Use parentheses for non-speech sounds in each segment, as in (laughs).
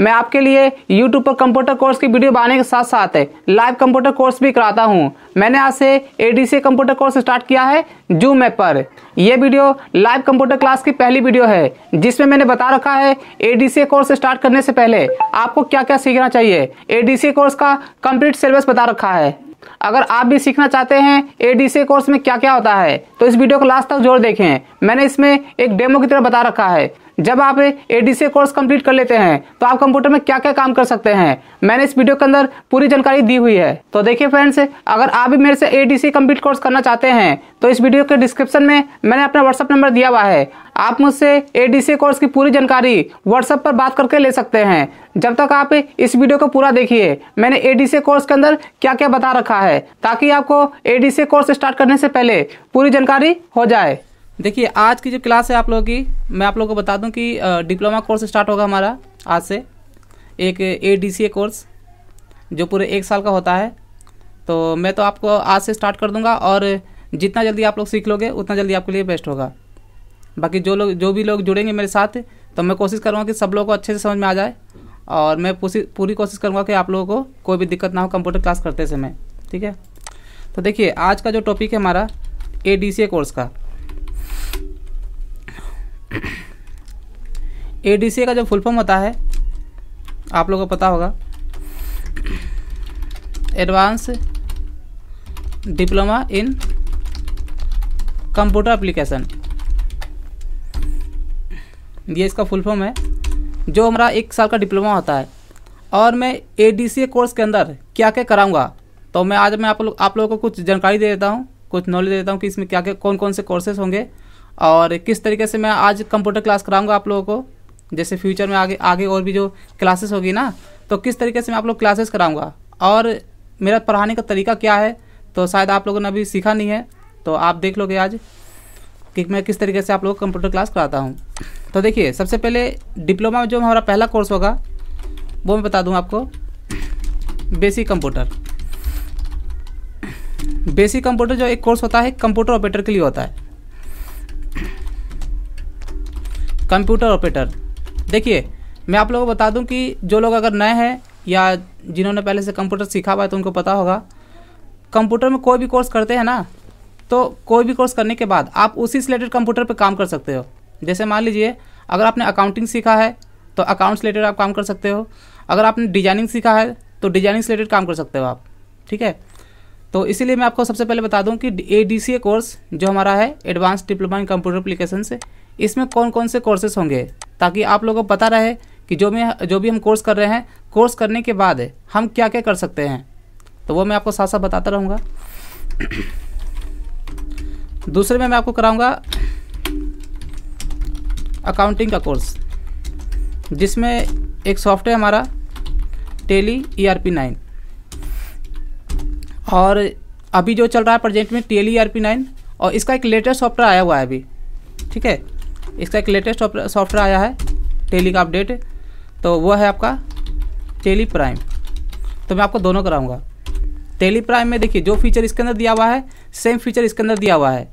मैं आपके लिए यूट्यूब पर कंप्यूटर कोर्स की वीडियो बनाने के साथ साथ लाइव कंप्यूटर कोर्स भी कराता हूँ मैंने आज से एडीसी कंप्यूटर कोर्स स्टार्ट किया है जूम ऐप पर यह वीडियो लाइव कंप्यूटर क्लास की पहली वीडियो है जिसमें मैंने बता रखा है एडीसी कोर्स स्टार्ट करने से पहले आपको क्या क्या सीखना चाहिए एडीसी कोर्स का कंप्लीट सिलेबस बता रखा है अगर आप भी सीखना चाहते हैं एडीसी कोर्स में क्या क्या होता है तो इस वीडियो को लास्ट तक जोर देखें मैंने इसमें एक डेमो की तरह बता रखा है जब आप एडीसी कोर्स कंप्लीट कर लेते हैं तो आप कंप्यूटर में क्या क्या काम कर सकते हैं मैंने इस वीडियो के अंदर पूरी जानकारी दी हुई है तो देखिए फ्रेंड्स अगर आप भी मेरे से एडीसी कंप्लीट कोर्स करना चाहते हैं तो इस वीडियो के डिस्क्रिप्शन में मैंने अपना व्हाट्सअप नंबर दिया हुआ है आप मुझसे एडीसी कोर्स की पूरी जानकारी व्हाट्सएप पर बात करके ले सकते हैं जब तक आप इस वीडियो को पूरा देखिए मैंने एडीसी कोर्स के अंदर क्या क्या बता रखा है ताकि आपको एडीसी कोर्स स्टार्ट करने से पहले पूरी जानकारी हो जाए देखिए आज की जो क्लास है आप लोगों की मैं आप लोगों को बता दूं कि डिप्लोमा कोर्स स्टार्ट होगा हमारा आज से एक A D C A course जो पूरे एक साल का होता है तो मैं तो आपको आज से स्टार्ट कर दूंगा और जितना जल्दी आप लोग सीख लोगे उतना जल्दी आपके लिए बेस्ट होगा बाकी जो लोग जो भी लोग जुड़ेंगे मेरे साथ तो मैं कोशिश करूँगा कि सब लोगों को अच्छे से समझ में आ जाए और मैं पूरी कोशिश करूँगा कि आप लोगों को कोई भी दिक्कत ना हो कंप्यूटर क्लास करते समय ठीक है तो देखिए आज का जो टॉपिक है हमारा A D C A course का ए का जो फुल फॉर्म होता है आप लोगों को पता होगा advance diploma in computer application ये इसका फुल फॉर्म है जो हमारा एक साल का डिप्लोमा होता है और मैं ए कोर्स के अंदर क्या क्या कराऊंगा तो मैं आज मैं आप लोग आप लोगों को कुछ जानकारी दे देता हूँ कुछ नॉलेज देता हूँ कि इसमें क्या क्या कौन कौन से कोर्सेज होंगे और किस तरीके से मैं आज कंप्यूटर क्लास कराऊंगा आप लोगों को जैसे फ्यूचर में आगे आगे और भी जो क्लासेस होगी ना तो किस तरीके से मैं आप लोग क्लासेस कराऊंगा और मेरा पढ़ाने का तरीका क्या है तो शायद आप लोगों ने अभी सीखा नहीं है तो आप देख लोगे आज कि मैं किस तरीके से आप लोग कंप्यूटर क्लास कराता हूँ तो देखिए सबसे पहले डिप्लोमा में जो हमारा पहला कोर्स होगा वो मैं बता दूँ आपको बेसिक कंप्यूटर बेसिक कंप्यूटर जो एक कोर्स होता है कंप्यूटर ऑपरेटर के लिए होता है कंप्यूटर ऑपरेटर देखिए मैं आप लोगों को बता दूं कि जो लोग अगर नए हैं या जिन्होंने पहले से कंप्यूटर सीखा हुआ है तो उनको पता होगा कंप्यूटर में कोई भी कोर्स करते हैं ना तो कोई भी कोर्स करने के बाद आप उसी से रिलेटेड कंप्यूटर पर काम कर सकते हो जैसे मान लीजिए अगर आपने अकाउंटिंग सीखा है तो अकाउंट्स रिलेटेड आप काम कर सकते हो अगर आपने डिजाइनिंग सीखा है तो डिजाइनिंग से रिलेटेड काम कर सकते हो आप ठीक है तो इसीलिए मैं आपको सबसे पहले बता दूं कि A D C A course जो हमारा है advance diploma in computer application से इसमें कौन कौन से कोर्सेज होंगे ताकि आप लोगों को पता रहे कि जो मैं जो भी हम कोर्स कर रहे हैं कोर्स करने के बाद हम क्या क्या कर सकते हैं तो वो मैं आपको साथ साथ बताता रहूँगा दूसरे में मैं आपको कराऊँगा अकाउंटिंग का कोर्स जिसमें एक सॉफ्टवेयर हमारा Tally E R P nine और अभी जो चल रहा है प्रेजेंट में Tally E R P nine और इसका एक लेटेस्ट सॉफ्टवेयर आया हुआ है अभी ठीक है इसका एक लेटेस्ट सॉफ्टवेयर आया है टेली का अपडेट तो वो है आपका टेली प्राइम तो मैं आपको दोनों कराऊंगा टेली प्राइम में देखिए जो फीचर इसके अंदर दिया हुआ है सेम फीचर इसके अंदर दिया हुआ है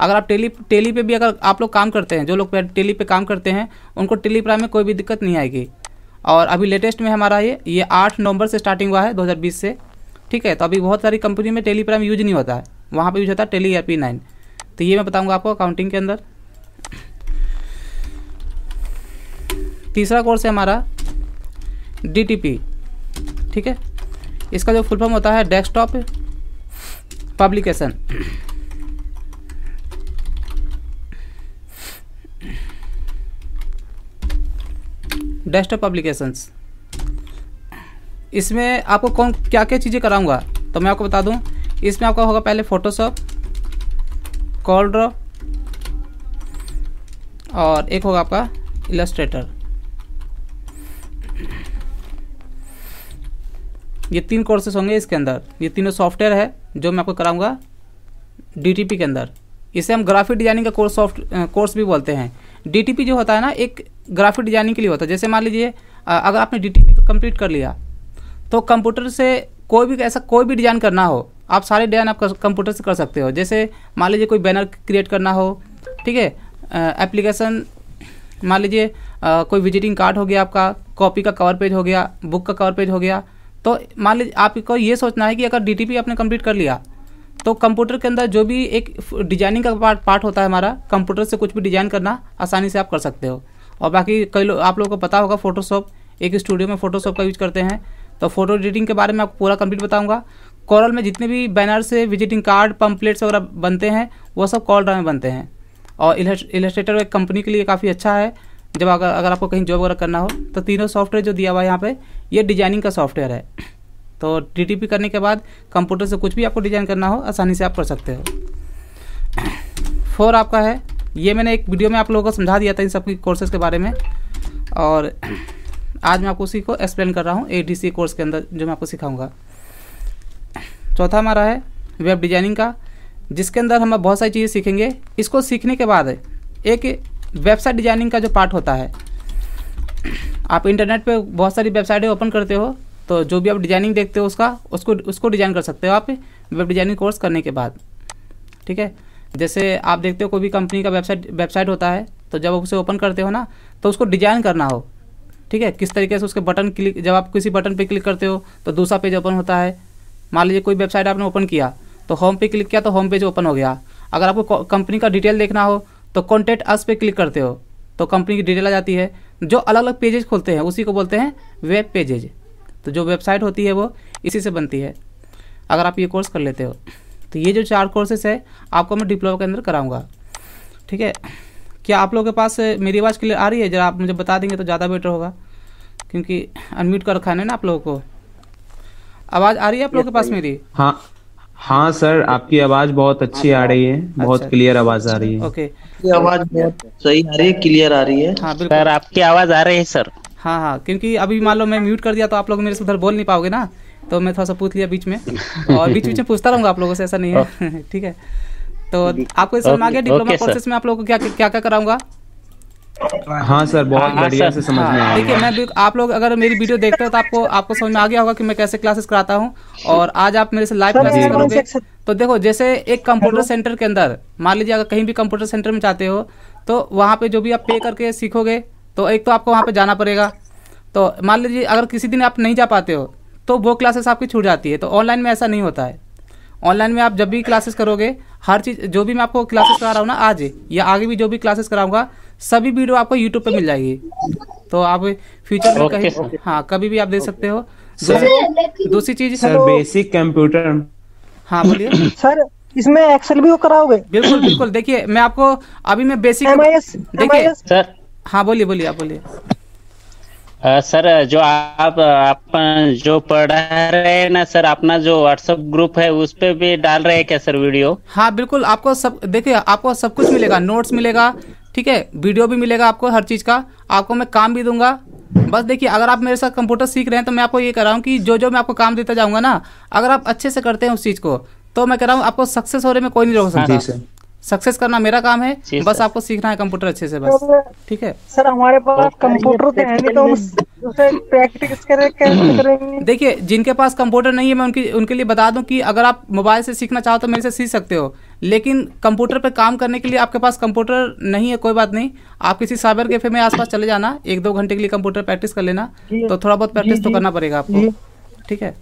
अगर आप टेली टेली पे भी अगर आप लोग काम करते हैं जो लोग टेली पे काम करते हैं उनको टेली प्राइम में कोई भी दिक्कत नहीं आएगी और अभी लेटेस्ट में हमारा ये ये आठ नवंबर से स्टार्टिंग हुआ है 2020 से ठीक है तो अभी बहुत सारी कंपनी में टेली प्राइम यूज नहीं होता है वहाँ पर यूज होता है टेली या पी नाइन तो ये मैं बताऊँगा आपको अकाउंटिंग के अंदर तीसरा कोर्स है हमारा डी ठीक है इसका जो फुल फॉर्म होता है डेस्कटॉप पब्लिकेशन डेस्कटॉप पब्लिकेशंस इसमें आपको कौन क्या क्या चीज़ें कराऊंगा तो मैं आपको बता दूं इसमें आपका होगा पहले फोटोशॉप कॉल ड्रॉ और एक होगा आपका इलस्ट्रेटर ये तीन कोर्सेस होंगे इसके अंदर ये तीनों सॉफ्टवेयर है जो मैं आपको कराऊंगा डीटीपी के अंदर इसे हम ग्राफिक डिजाइनिंग का कोर्स सॉफ्ट कोर्स भी बोलते हैं डीटीपी जो होता है ना एक ग्राफिक डिजाइनिंग के लिए होता है जैसे मान लीजिए अगर आपने डीटीपी टी कंप्लीट कर लिया तो कंप्यूटर से कोई भी ऐसा कोई भी डिजाइन करना हो आप सारे डिजाइन आप कंप्यूटर से कर सकते हो जैसे मान लीजिए कोई बैनर क्रिएट करना हो ठीक है एप्लीकेशन मान लीजिए कोई विजिटिंग कार्ड हो गया आपका कॉपी का कवर पेज हो गया बुक का कवर पेज हो गया तो मान लीजिए आपको ये सोचना है कि अगर डी आपने कंप्लीट कर लिया तो कंप्यूटर के अंदर जो भी एक डिजाइनिंग का पार्ट पार्ट होता है हमारा कंप्यूटर से कुछ भी डिजाइन करना आसानी से आप कर सकते हो और बाकी कई लोग आप लोगों को पता होगा फोटोशॉप एक स्टूडियो में फोटोशॉप का यूज करते हैं तो फोटो एडिटिंग के बारे में आपको पूरा कंप्लीट बताऊंगा कॉरल में जितने भी बैनर से विजिटिंग कार्ड पम्पलेट्स वगैरह बनते हैं वो सब ड्रा में बनते हैं और इलेस्ट्रेटर एक कंपनी के लिए काफ़ी अच्छा है जब अगर अगर आपको कहीं जॉब वगैरह करना हो तो तीनों सॉफ्टवेयर जो दिया हुआ है यहाँ पे ये डिजाइनिंग का सॉफ्टवेयर है तो टीटीपी करने के बाद कंप्यूटर से कुछ भी आपको डिजाइन करना हो आसानी से आप कर सकते हो फोर आपका है ये मैंने एक वीडियो में आप लोगों को समझा दिया था इन सब कोर्सेज के बारे में और आज मैं आपको उसी को एक्सप्लेन कर रहा हूँ ए कोर्स के अंदर जो मैं आपको सिखाऊंगा चौथा हमारा है वेब डिजाइनिंग का जिसके अंदर हम बहुत सारी चीज़ें सीखेंगे इसको सीखने के बाद एक वेबसाइट डिजाइनिंग का जो पार्ट होता है आप इंटरनेट पे बहुत सारी वेबसाइटें ओपन करते हो तो जो भी आप डिजाइनिंग देखते हो उसका उसको उसको डिजाइन कर सकते हो आप वेब डिजाइनिंग कोर्स करने के बाद ठीक है जैसे आप देखते हो कोई भी कंपनी का वेबसाइट वेबसाइट होता है तो जब आप उसे ओपन करते हो ना तो उसको डिजाइन करना हो ठीक है किस तरीके से उसके बटन क्लिक जब आप किसी बटन पर क्लिक करते हो तो दूसरा पेज ओपन होता है मान लीजिए कोई वेबसाइट आपने ओपन किया तो होम पे क्लिक किया तो होम पेज ओपन हो गया अगर आपको कंपनी का डिटेल देखना हो तो कॉन्टैक्ट अस पे क्लिक करते हो तो कंपनी की डिटेल आ जाती है जो अलग अलग पेजेज खोलते हैं उसी को बोलते हैं वेब पेजेज तो जो वेबसाइट होती है वो इसी से बनती है अगर आप ये कोर्स कर लेते हो तो ये जो चार कोर्सेस है आपको मैं डिप्लोमा के अंदर कराऊंगा ठीक है क्या आप लोगों के पास मेरी आवाज़ क्लियर आ रही है जरा आप मुझे बता देंगे तो ज़्यादा बेटर होगा क्योंकि अनम्यूट कर रखा है ना आप लोगों को आवाज़ आ रही है आप लोगों के पास मेरी हाँ हाँ सर आपकी आवाज बहुत अच्छी आ रही है अच्छा, अच्छा। बहुत क्लियर आवाज आ रही है ओके आवाज बहुत सही आ रही है क्लियर आ रही है हाँ, सर आपकी आवाज आ रही है सर हाँ हाँ क्योंकि अभी मान लो मैं म्यूट कर दिया तो आप लोग मेरे से उधर बोल नहीं पाओगे ना तो मैं थोड़ा सा पूछ लिया बीच में (laughs) और बीच बीच में पूछता रहूंगा आप लोगों से ऐसा नहीं है (laughs) ठीक है तो आपको इस में आ गया डिप्लोमा प्रोसेस में आप लोगों को क्या क्या क्या कराऊंगा हाँ सर बहुत हाँ, हाँ, बढ़िया से समझ हाँ। में ठीक है मैं आप लोग अगर मेरी वीडियो देखते हो तो आपको आपको समझ में आ गया होगा कि मैं कैसे क्लासेस कराता हूँ और आज आप मेरे से लाइव क्लासेस करोगे तो देखो जैसे एक कंप्यूटर सेंटर के अंदर मान लीजिए अगर कहीं भी कंप्यूटर सेंटर में जाते हो तो वहाँ पे जो भी आप पे करके सीखोगे तो एक तो आपको वहाँ पे जाना पड़ेगा तो मान लीजिए अगर किसी दिन आप नहीं जा पाते हो तो वो क्लासेस आपकी छूट जाती है तो ऑनलाइन में ऐसा नहीं होता है ऑनलाइन में आप जब भी क्लासेस करोगे हर चीज़ जो भी मैं आपको क्लासेस करा रहा हूँ ना आज या आगे भी जो भी क्लासेस कराऊंगा सभी वीडियो आपको यूट्यूब पे मिल जाएगी तो आप फ्यूचर में कहीं हाँ कभी भी आप देख सकते हो दूसरी चीज सर बेसिक कंप्यूटर हाँ बोलिए सर (clears throat) इसमें एक्सेल भी कराओगे बिल्कुल बिल्कुल देखिए मैं आपको अभी मैं बेसिक देखिए सर हाँ बोलिए बोलिए आप बोलिए सर जो आप आप जो पढ़ा रहे हैं ना सर अपना जो व्हाट्सएप ग्रुप है उस पर भी डाल रहे हैं क्या सर वीडियो हाँ बिल्कुल आपको सब देखिए आपको सब कुछ मिलेगा नोट्स मिलेगा ठीक है वीडियो भी मिलेगा आपको हर चीज़ का आपको मैं काम भी दूंगा बस देखिए अगर आप मेरे साथ कंप्यूटर सीख रहे हैं तो मैं आपको ये कह रहा हूँ कि जो जो मैं आपको काम देता जाऊँगा ना अगर आप अच्छे से करते हैं उस चीज़ को तो मैं कह रहा हूँ आपको सक्सेस होने में कोई नहीं रोक सकता सक्सेस करना मेरा काम है बस आपको सीखना है कंप्यूटर अच्छे से बस तो ठीक है सर हमारे पास कंप्यूटर तो है नहीं तो उसे प्रैक्टिस (clears throat) करेंगे देखिए जिनके पास कंप्यूटर नहीं है मैं उनकी उनके लिए बता दूं कि अगर आप मोबाइल से सीखना चाहो तो मेरे से सीख सकते हो लेकिन कंप्यूटर पर काम करने के लिए आपके पास कंप्यूटर नहीं है कोई बात नहीं आप किसी साइबर कैफे में आसपास चले जाना एक दो घंटे के लिए कंप्यूटर प्रैक्टिस कर लेना तो थोड़ा बहुत प्रैक्टिस तो करना पड़ेगा आपको ठीक है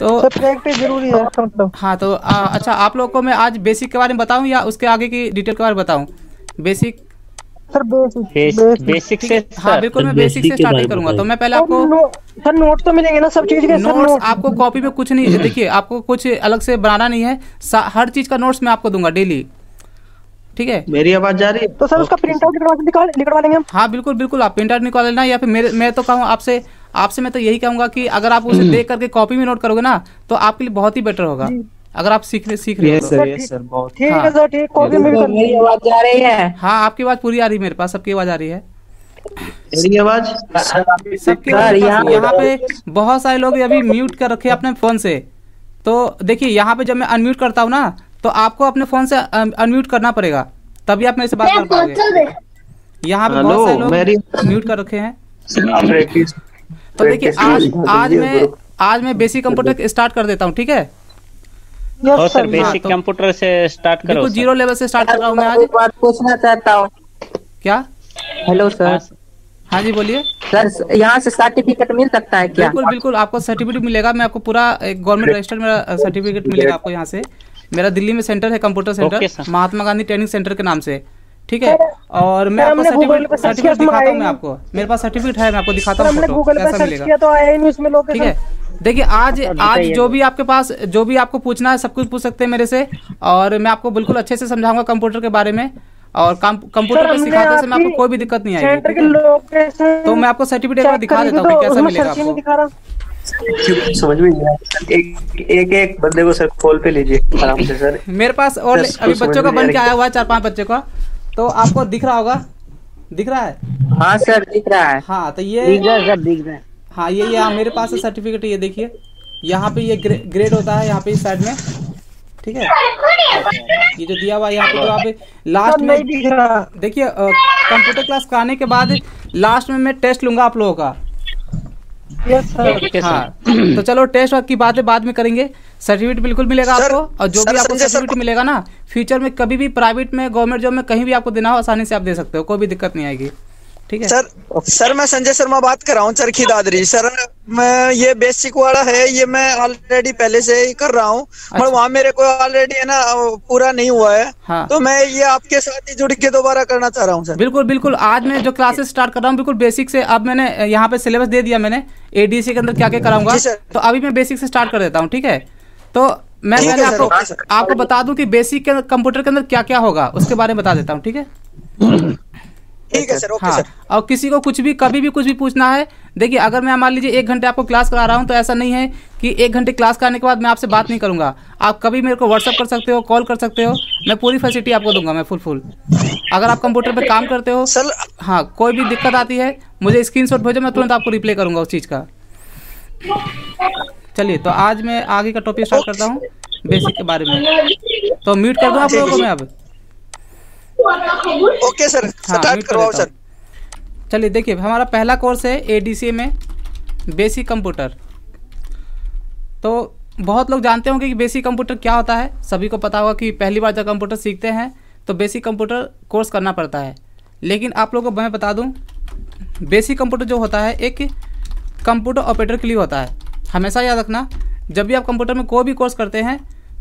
तो प्रैक्टिस जरूरी है मतलब हाँ तो आ, अच्छा आप लोग को मैं आज बेसिक के बारे में बताऊँ या उसके आगे की डिटेल के बारे में बताऊँ बेसिक सर बेसिक बेसिक से हाँ बिल्कुल मैं बेसिक तो से स्टार्टिंग करूंगा तो मैं पहले आपको सर नोट तो मिलेंगे ना सब चीज के नोट्स नोट। आपको कॉपी में कुछ नहीं देखिए आपको कुछ अलग से बनाना नहीं है हर चीज का नोट्स मैं आपको दूंगा डेली ठीक है मेरी आवाज जा रही है तो सर उसका प्रिंट आउट निकलवा निकलवा लेंगे हाँ बिल्कुल बिल्कुल आप प्रिंट आउट निकाल लेना या फिर मैं तो कहूँ आपसे आपसे मैं तो यही कहूंगा कि अगर आप उसे hmm. देख करके कॉपी में नोट करोगे ना तो आपके लिए बहुत ही बेटर होगा hmm. अगर आप सीख सीख रहे हो तो। ठीक है सर हाँ। ठीक कॉपी में मेरी आवाज आ रही है हाँ आपकी आवाज पूरी आ रही है मेरे पास सबकी आवाज आ रही है मेरी आवाज यहाँ पे बहुत सारे लोग अभी म्यूट कर रखे अपने फोन से तो देखिए यहाँ पे जब मैं अनम्यूट करता हूँ ना तो आपको अपने फोन से अनम्यूट करना पड़ेगा तभी आप मेरे से बात कर पाओगे यहाँ पे बहुत सारे लोग म्यूट कर रखे हैं तो देखिए आज आज मैं आज मैं बेसिक कंप्यूटर स्टार्ट कर देता हूँ ठीक है सर, बेसिक कंप्यूटर से स्टार्ट करो जीरो लेवल से स्टार्ट कर रहा हूँ मैं आज बात पूछना चाहता हूँ क्या हेलो हाँ, सर हाँ जी बोलिए सर यहाँ से सर्टिफिकेट मिल सकता है क्या बिल्कुल बिल्कुल आपको सर्टिफिकेट मिलेगा मैं आपको पूरा गवर्नमेंट रजिस्टर में सर्टिफिकेट मिलेगा आपको यहाँ से मेरा दिल्ली में सेंटर है computer centre Mahatma Gandhi training centre के नाम से ठीक है और मैं आपको सर्टिफिकेट सर्टिफिकेट दिखाता हूँ मैं आपको मेरे पास सर्टिफिकेट है मैं आपको दिखाता हूँ कैसा मिलेगा तो ठीक है देखिए आज तो आज जो तो- भी आपके पास जो भी आपको पूछना है सब कुछ पूछ सकते हैं मेरे से और मैं आपको बिल्कुल अच्छे से समझाऊंगा कंप्यूटर के बारे में और कंप्यूटर पर सिखाते से मैं आपको कोई भी दिक्कत नहीं आएगी तो मैं आपको सर्टिफिकेट दिखा देता हूँ कैसा मिलेगा आपको समझ में नहीं एक एक बंदे को सर कॉल पे लीजिए आराम से सर मेरे पास और अभी बच्चों का बन के आया हुआ है चार पांच बच्चे का तो आपको दिख रहा होगा दिख रहा है हाँ सर दिख रहा है हाँ तो ये दिख रहा है सर दिख रहा है हाँ ये यहाँ मेरे पास है सर्टिफिकेट ये देखिए यहाँ पे ये ग्रेड होता है यहाँ पे इस साइड में ठीक है ये जो दिया हुआ यहाँ पे जो तो आप लास्ट में देखिए कंप्यूटर क्लास कराने के बाद लास्ट में मैं टेस्ट लूंगा आप लोगों का हाँ तो चलो टेस्ट वर्क की बातें बाद में करेंगे सर्टिफिकेट बिल्कुल मिलेगा आपको और जो भी आपको सर्टिफिकेट मिलेगा ना फ्यूचर में कभी भी प्राइवेट में गवर्नमेंट जॉब में कहीं भी आपको देना हो आसानी से आप दे सकते हो कोई भी दिक्कत नहीं आएगी ठीक है सर सर मैं संजय शर्मा बात कर रहा हूँ चरखी दादरी सर मैं ये बेसिक वाला है ये मैं ऑलरेडी पहले से ही कर रहा हूँ अच्छा। वहाँ मेरे को ऑलरेडी है ना पूरा नहीं हुआ है हाँ। तो मैं ये आपके साथ ही जुड़ के दोबारा करना चाह रहा हूँ सर बिल्कुल बिल्कुल आज मैं जो क्लासेस स्टार्ट कर रहा हूँ बिल्कुल बेसिक से अब मैंने यहाँ पे सिलेबस दे दिया मैंने एडीसी के अंदर क्या क्या कराऊंगा तो अभी मैं बेसिक से स्टार्ट कर देता हूँ ठीक है तो मैं मैंने आपको हाँ, आपको बता दूं कि बेसिक कंप्यूटर के अंदर क्या क्या होगा उसके बारे में बता देता हूँ ठीक है ठीक है अच्छा, सर ओके हाँ, सर और किसी को कुछ भी कभी भी कुछ भी पूछना है देखिए अगर मैं मान लीजिए एक घंटे आपको क्लास करा रहा हूँ तो ऐसा नहीं है कि एक घंटे क्लास कराने के बाद मैं आपसे बात नहीं करूँगा आप कभी मेरे को व्हाट्सअप कर सकते हो कॉल कर सकते हो मैं पूरी फैसिलिटी आपको दूंगा मैं फुल फुल अगर आप कंप्यूटर पर काम करते हो सर हाँ कोई भी दिक्कत आती है मुझे स्क्रीन भेजो मैं तुरंत आपको रिप्लाई करूँगा उस चीज़ का चलिए तो आज मैं आगे का टॉपिक स्टार्ट करता हूँ बेसिक के बारे में तो म्यूट कर दूँ आप लोगों को मैं अब ओके सर स्टार्ट करवाओ सर चलिए देखिए हमारा पहला कोर्स है सी में बेसिक कंप्यूटर तो बहुत लोग जानते होंगे कि बेसिक कंप्यूटर क्या होता है सभी को पता होगा कि पहली बार जब कंप्यूटर सीखते हैं तो बेसिक कंप्यूटर कोर्स करना पड़ता है लेकिन आप लोगों को मैं बता दूं बेसिक कंप्यूटर जो होता है एक कंप्यूटर ऑपरेटर के लिए होता है हमेशा याद रखना जब भी आप कंप्यूटर में कोई भी कोर्स करते हैं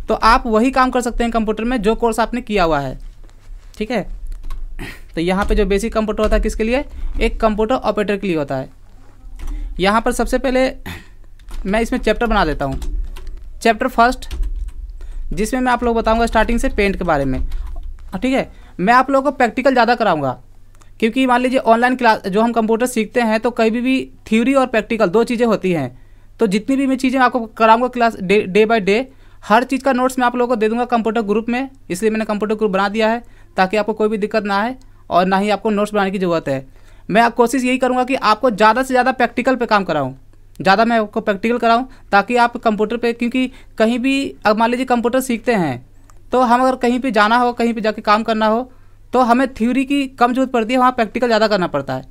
तो आप वही काम कर सकते हैं कंप्यूटर में जो कोर्स आपने किया हुआ है ठीक है तो यहाँ पे जो बेसिक कंप्यूटर होता है किसके लिए एक कंप्यूटर ऑपरेटर के लिए होता है यहाँ पर सबसे पहले मैं इसमें चैप्टर बना देता हूँ चैप्टर फर्स्ट जिसमें मैं आप लोग बताऊँगा स्टार्टिंग से पेंट के बारे में ठीक है मैं आप लोगों को प्रैक्टिकल ज़्यादा कराऊँगा क्योंकि मान लीजिए ऑनलाइन क्लास जो हम कंप्यूटर सीखते हैं तो कभी भी थ्योरी और प्रैक्टिकल दो चीज़ें होती हैं तो जितनी भी मैं चीज़ें आपको कराऊंगा class day day by day हर चीज़ का नोट्स मैं आप लोगों को दे दूंगा कंप्यूटर ग्रुप में इसलिए मैंने कंप्यूटर ग्रुप बना दिया है ताकि आपको कोई भी दिक्कत ना आए और ना ही आपको नोट्स बनाने की ज़रूरत है मैं कोशिश यही करूँगा कि आपको ज़्यादा से ज़्यादा प्रैक्टिकल पर काम कराऊँ ज़्यादा मैं आपको प्रैक्टिकल कराऊँ ताकि आप कंप्यूटर पर क्योंकि कहीं भी अब मान लीजिए कंप्यूटर सीखते हैं तो हम अगर कहीं पर जाना हो कहीं पर जाके काम करना हो तो हमें थ्योरी की कम जरूरत पड़ती है वहाँ प्रैक्टिकल ज़्यादा करना पड़ता है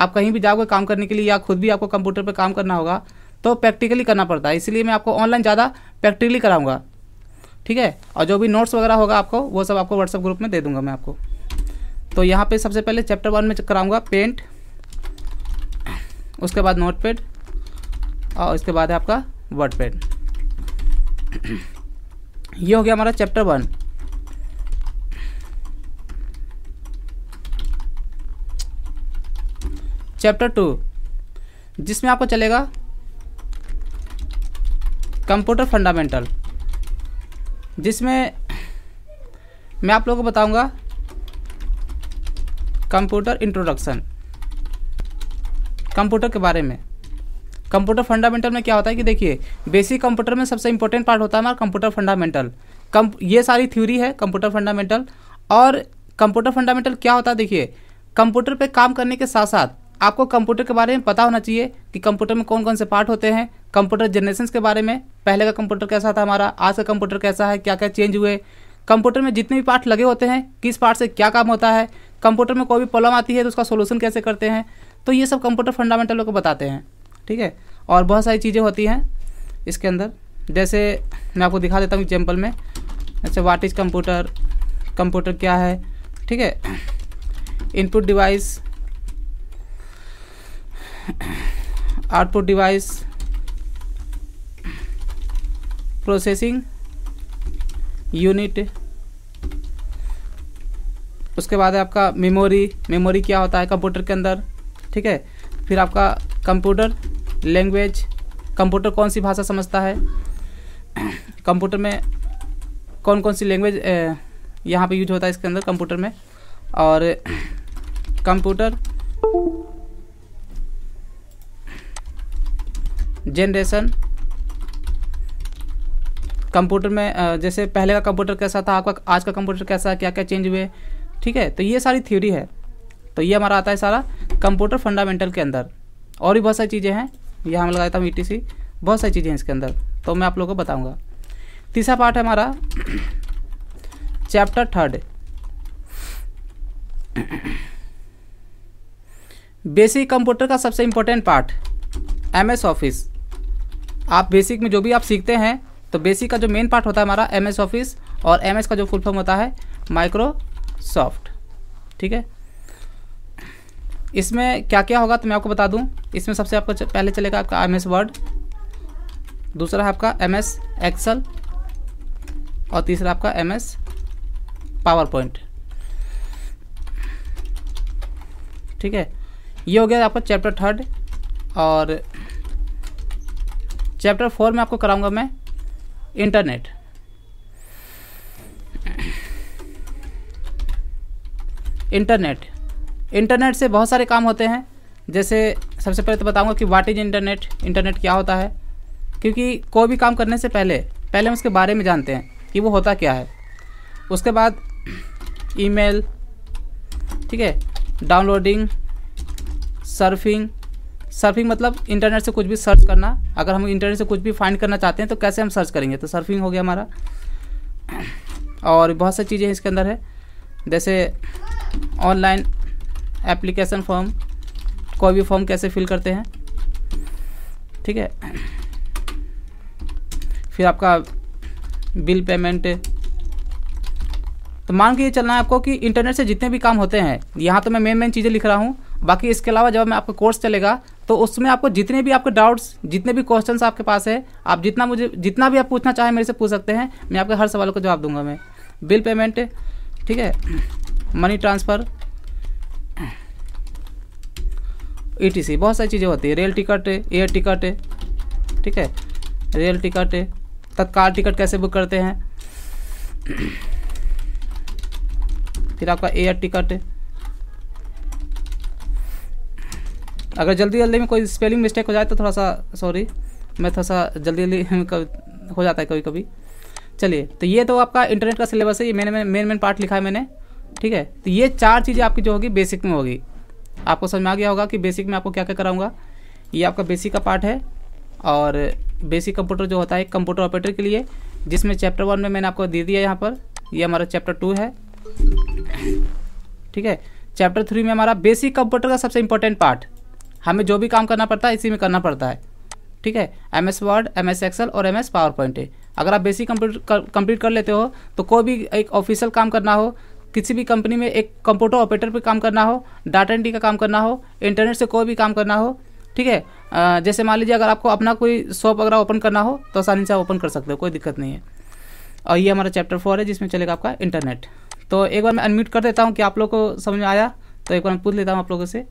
आप कहीं भी जाओगे काम करने के लिए या खुद भी आपको कंप्यूटर पर काम करना होगा तो प्रैक्टिकली करना पड़ता है इसलिए मैं आपको ऑनलाइन ज़्यादा प्रैक्टिकली कराऊंगा ठीक है और जो भी नोट्स वगैरह होगा आपको वो सब आपको व्हाट्सअप ग्रुप में दे दूंगा मैं आपको तो यहाँ पे सबसे पहले चैप्टर वन में कराऊंगा पेंट उसके बाद नोट पैड और उसके बाद है आपका वर्ड पैड ये हो गया हमारा चैप्टर वन चैप्टर टू जिसमें आपको चलेगा कंप्यूटर फंडामेंटल जिसमें मैं आप लोगों को बताऊंगा कंप्यूटर इंट्रोडक्शन कंप्यूटर के बारे में कंप्यूटर फंडामेंटल में क्या होता है कि देखिए बेसिक कंप्यूटर में सबसे इंपॉर्टेंट पार्ट होता है हमारा कंप्यूटर फंडामेंटल कम ये सारी थ्योरी है कंप्यूटर फंडामेंटल और कंप्यूटर फंडामेंटल क्या होता है देखिए कंप्यूटर पे काम करने के साथ साथ आपको कंप्यूटर के बारे में पता होना चाहिए कि कंप्यूटर में कौन कौन से पार्ट होते हैं कंप्यूटर जनरेशन के बारे में पहले का कंप्यूटर कैसा था हमारा आज का कंप्यूटर कैसा है क्या क्या चेंज हुए कंप्यूटर में जितने भी पार्ट लगे होते हैं किस पार्ट से क्या काम होता है कंप्यूटर में कोई भी प्रॉब्लम आती है तो उसका सोल्यूशन कैसे करते हैं तो ये सब कंप्यूटर फंडामेंटल को बताते हैं ठीक है और बहुत सारी चीज़ें होती हैं इसके अंदर जैसे मैं आपको दिखा देता हूँ एग्जाम्पल में अच्छा वाट इज कंप्यूटर कंप्यूटर क्या है ठीक है input device output device processing unit उसके बाद है आपका मेमोरी मेमोरी क्या होता है कंप्यूटर के अंदर ठीक है फिर आपका कंप्यूटर लैंग्वेज कंप्यूटर कौन सी भाषा समझता है कंप्यूटर (coughs) में कौन कौन सी लैंग्वेज यहाँ पे यूज होता है इसके अंदर कंप्यूटर में और कंप्यूटर (coughs) जनरेशन कंप्यूटर में जैसे पहले का कंप्यूटर कैसा था आपका आज का कंप्यूटर कैसा है क्या क्या चेंज हुए ठीक है तो ये सारी थ्योरी है तो ये हमारा आता है सारा कंप्यूटर फंडामेंटल के अंदर और भी बहुत सारी चीज़ें हैं यह हम लगा देता हूँ ई बहुत सारी चीज़ें हैं इसके अंदर तो मैं आप लोगों को बताऊँगा तीसरा पार्ट है हमारा चैप्टर थर्ड बेसिक कंप्यूटर का सबसे important part M S office आप बेसिक में जो भी आप सीखते हैं तो बेसिक का जो मेन पार्ट होता है हमारा एम ऑफिस और एम का जो फुल फॉर्म होता है माइक्रोसॉफ्ट ठीक है इसमें क्या क्या होगा तो मैं आपको बता दूं इसमें सबसे आपको पहले चलेगा आपका एम एस वर्ड दूसरा है आपका एम एस एक्सल और तीसरा आपका एम एस पावर पॉइंट ठीक है ये हो गया आपका चैप्टर थर्ड और चैप्टर फोर में आपको कराऊंगा मैं इंटरनेट इंटरनेट इंटरनेट से बहुत सारे काम होते हैं जैसे सबसे पहले तो बताऊंगा कि वाट इज इंटरनेट इंटरनेट क्या होता है क्योंकि कोई भी काम करने से पहले पहले हम उसके बारे में जानते हैं कि वो होता क्या है उसके बाद ईमेल ठीक है डाउनलोडिंग सर्फिंग सर्फिंग मतलब इंटरनेट से कुछ भी सर्च करना अगर हम इंटरनेट से कुछ भी फाइंड करना चाहते हैं तो कैसे हम सर्च करेंगे तो सर्फिंग हो गया हमारा और बहुत सारी चीज़ें इसके अंदर है जैसे ऑनलाइन एप्लीकेशन फॉर्म कोई भी फॉर्म कैसे फिल करते हैं ठीक है फिर आपका बिल पेमेंट तो मान के ये चलना है आपको कि इंटरनेट से जितने भी काम होते हैं यहाँ तो मैं मेन मेन चीज़ें लिख रहा हूँ बाकी इसके अलावा जब मैं आपका कोर्स चलेगा तो उसमें आपको जितने भी आपके डाउट्स जितने भी क्वेश्चंस आपके पास है आप जितना मुझे जितना भी आप पूछना चाहें मेरे से पूछ सकते हैं मैं आपके हर सवालों का जवाब दूंगा मैं बिल पेमेंट ठीक है money transfer E T C बहुत सारी चीज़ें होती है रेल टिकट एयर टिकट ठीक है रेल टिकट तत्काल टिकट कैसे बुक करते हैं फिर आपका एयर टिकट अगर जल्दी जल्दी में कोई स्पेलिंग मिस्टेक हो जाए तो थोड़ा सा सॉरी मैं थोड़ा सा जल्दी जल्दी (laughs) हो जाता है कभी कभी चलिए तो ये तो आपका इंटरनेट का सिलेबस है ये मैंने मेन मेन पार्ट लिखा है मैंने ठीक है तो ये चार चीज़ें आपकी जो होगी बेसिक में होगी आपको समझ में आ गया होगा कि बेसिक में आपको क्या क्या कराऊंगा ये आपका बेसिक का पार्ट है और बेसिक कंप्यूटर जो होता है कंप्यूटर ऑपरेटर के लिए जिसमें चैप्टर वन में मैंने आपको दे दिया यहाँ पर ये हमारा चैप्टर टू है ठीक है चैप्टर थ्री में हमारा बेसिक कंप्यूटर का सबसे इंपॉर्टेंट पार्ट हमें जो भी काम करना पड़ता है इसी में करना पड़ता है ठीक है M S Word M S Excel और एम एस पावर पॉइंट है अगर आप बेसिक कंप्लीट कंप्लीट कर लेते हो तो कोई भी एक ऑफिशियल काम करना हो किसी भी कंपनी में एक कंप्यूटर ऑपरेटर पर काम करना हो डाटा एंट्री का काम करना हो इंटरनेट से कोई भी काम करना हो ठीक है जैसे मान लीजिए अगर आपको अपना कोई शॉप वगैरह ओपन करना हो तो आसानी से आप ओपन कर सकते हो कोई दिक्कत नहीं है और ये हमारा चैप्टर फोर है जिसमें चलेगा आपका इंटरनेट तो एक बार मैं अनम्यूट कर देता हूँ कि आप लोग को समझ में आया तो एक बार मैं पूछ लेता हूँ आप लोगों से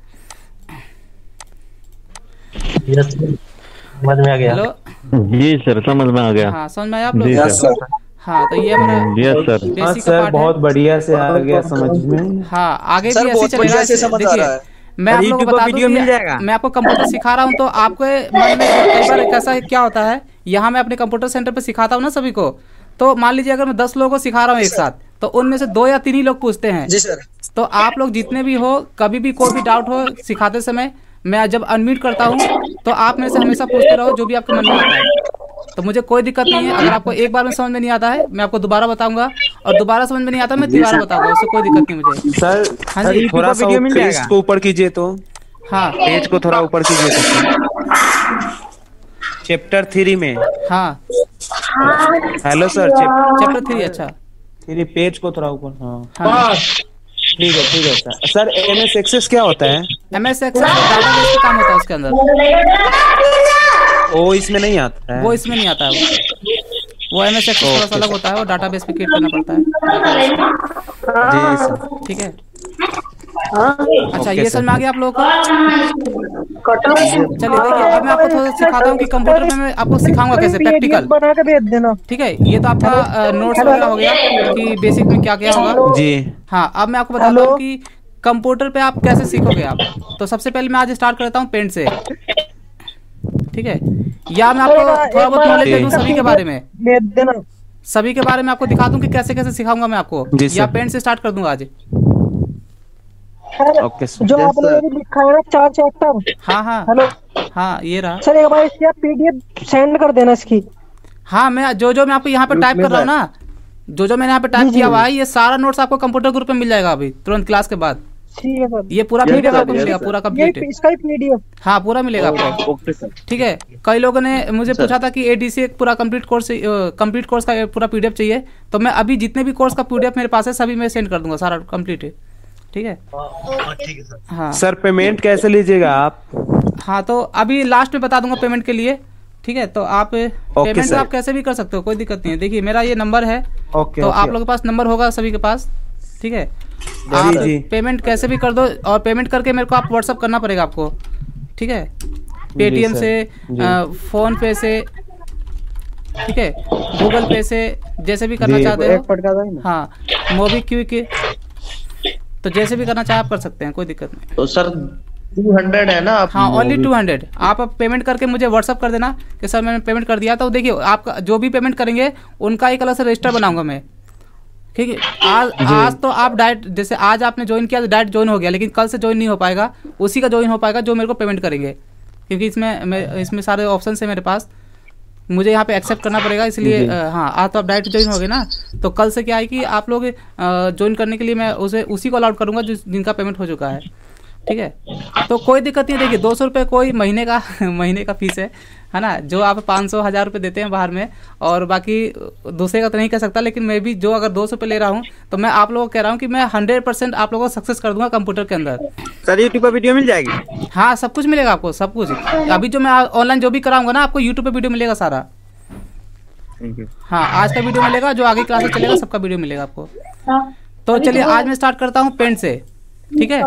समझ में आ गया हेलो जी सर समझ में आ गया हाँ समझ में आया आप लोग हाँ तो ये हमारा सर हम्म, सर हाँ, बहुत बढ़िया से आ गया समझ में हाँ आगे भी ऐसे चलेगा मैं आप लोगों को बता दूं मिल जाएगा मैं आपको कंप्यूटर सिखा रहा हूँ तो आपको मन में कई बार कैसा क्या होता है यहाँ मैं अपने कंप्यूटर सेंटर पे सिखाता हूँ ना सभी को तो मान लीजिए अगर मैं दस लोगों को सिखा रहा हूँ एक साथ तो उनमें से दो या तीन ही लोग पूछते हैं जी सर तो आप लोग जितने भी हो कभी भी कोई भी डाउट हो सिखाते समय मैं जब अनम्यूट करता हूँ तो आप मेरे से हमेशा पूछते रहो जो भी आपके मन में आता है तो मुझे कोई दिक्कत नहीं है अगर आपको एक बार में समझ में नहीं आता है मैं आपको दोबारा बताऊंगा और दोबारा समझ में नहीं आता मैं दोबारा बताऊंगा उससे कोई दिक्कत नहीं मुझे सर हाँ जी थोड़ा सा पेज को ऊपर कीजिए तो हाँ पेज को थोड़ा ऊपर कीजिए चैप्टर तो। थ्री में हाँ हेलो सर चैप्टर थ्री अच्छा थ्री पेज को थोड़ा ऊपर हाँ, हाँ। ठीक है ठीक है sir sir M S Access क्या होता है एम एस एक्सेस काम होता है उसके अंदर वो इसमें नहीं आता है वो इसमें नहीं आता है वो एम एस एक्सेस थोड़ा सा अलग होता है और बेस पे क्रिएट करना पड़ता है ठीक है हाँ। अच्छा ये समझ में आ गया आप लोगों को चलिए देखिए अब मैं आपको थोड़ा सिखाता हूँ कि कंप्यूटर में मैं आपको सिखाऊंगा कैसे प्रैक्टिकल ठीक है ये तो आपका नोट्स वगैरह हो गया कि बेसिक में क्या क्या होगा जी हाँ अब मैं आपको बताता हूँ कि कंप्यूटर पे आप कैसे सीखोगे आप तो सबसे पहले मैं आज स्टार्ट करता हूँ पेंट से ठीक है या मैं आपको थोड़ा बहुत नॉलेज दे दूँ सभी के बारे में सभी के बारे में आपको दिखा दूँ कि कैसे कैसे सिखाऊंगा मैं आपको या पेंट से स्टार्ट कर दूंगा आज ओके सर जो आपने लिखा है ना चार चैप्टर हाँ हाँ हेलो हाँ ये रहा सर एक बार इसकी पीडीएफ सेंड कर देना इसकी हाँ मैं जो जो मैं आपको यहाँ पे टाइप कर रहा हूँ ना जो जो मैंने यहाँ पे टाइप किया हुआ है ये सारा नोट्स आपको कंप्यूटर ग्रुप में मिल जाएगा अभी तुरंत क्लास के बाद ये पूरा पीडीएफ आपको मिलेगा पूरा कंप्लीट हाँ पूरा मिलेगा oh, आपको ठीक है कई लोगों ने मुझे पूछा था कि एडीसी एक पूरा कंप्लीट कोर्स कंप्लीट कोर्स का पूरा पीडीएफ चाहिए तो मैं अभी जितने भी कोर्स का पीडीएफ मेरे पास है सभी मैं सेंड कर दूंगा सारा कंप्लीट है ठीक है हाँ, हाँ सर पेमेंट हाँ। कैसे लीजिएगा आप हाँ तो अभी लास्ट में बता दूंगा पेमेंट के लिए ठीक है तो आप पेमेंट आप कैसे भी कर सकते हो कोई दिक्कत नहीं है देखिए मेरा ये नंबर है ओके तो आप लोगों के पास नंबर होगा सभी के पास ठीक है आप पेमेंट कैसे भी कर दो और पेमेंट करके मेरे को आप व्हाट्सअप करना पड़ेगा आपको ठीक है पेटीएम से फोन पे से ठीक है गूगल पे से जैसे भी करना चाहते हो हाँ मोबी क्विक तो जैसे भी करना चाहे आप कर सकते हैं कोई दिक्कत नहीं तो सर 200 है ना हाँ ओनली 200 आप पेमेंट करके मुझे व्हाट्सअप कर देना कि सर मैंने पेमेंट कर दिया तो देखिए आपका जो भी पेमेंट करेंगे उनका एक अलग से रजिस्टर बनाऊंगा मैं ठीक है आज आज तो आप डायरेक्ट जैसे आज आपने ज्वाइन किया तो डायरेक्ट ज्वाइन हो गया लेकिन कल से ज्वाइन नहीं हो पाएगा उसी का ज्वाइन हो पाएगा जो मेरे को पेमेंट करेंगे क्योंकि इसमें इसमें सारे ऑप्शन है मेरे पास मुझे यहाँ पे एक्सेप्ट करना पड़ेगा इसलिए हाँ आज तो आप डायरेक्ट ज्वाइन हो गए ना तो कल से क्या है कि आप लोग ज्वाइन करने के लिए मैं उसे उसी को अलाउट करूँगा जिस जिनका पेमेंट हो चुका है ठीक है तो कोई दिक्कत नहीं देखिए दो सौ रुपये कोई महीने का (laughs) महीने का फीस है है ना जो आप पाँच सौ हज़ार रुपये देते हैं बाहर में और बाकी दूसरे का तो नहीं कह सकता लेकिन मैं भी जो अगर दो सौ ले रहा हूँ तो मैं आप लोगों को कह रहा हूँ कि मैं हंड्रेड परसेंट आप लोगों को सक्सेस कर दूंगा कंप्यूटर के अंदर सर यूट्यूब पर वीडियो मिल जाएगी हाँ सब कुछ मिलेगा आपको सब कुछ अभी जो मैं ऑनलाइन जो भी कराऊंगा ना आपको यूट्यूब पर वीडियो मिलेगा सारा हाँ आज का वीडियो मिलेगा जो आगे क्लास में चलेगा सबका वीडियो मिलेगा आपको हाँ। तो चलिए तो आज मैं स्टार्ट करता हूँ पेंट से ठीक है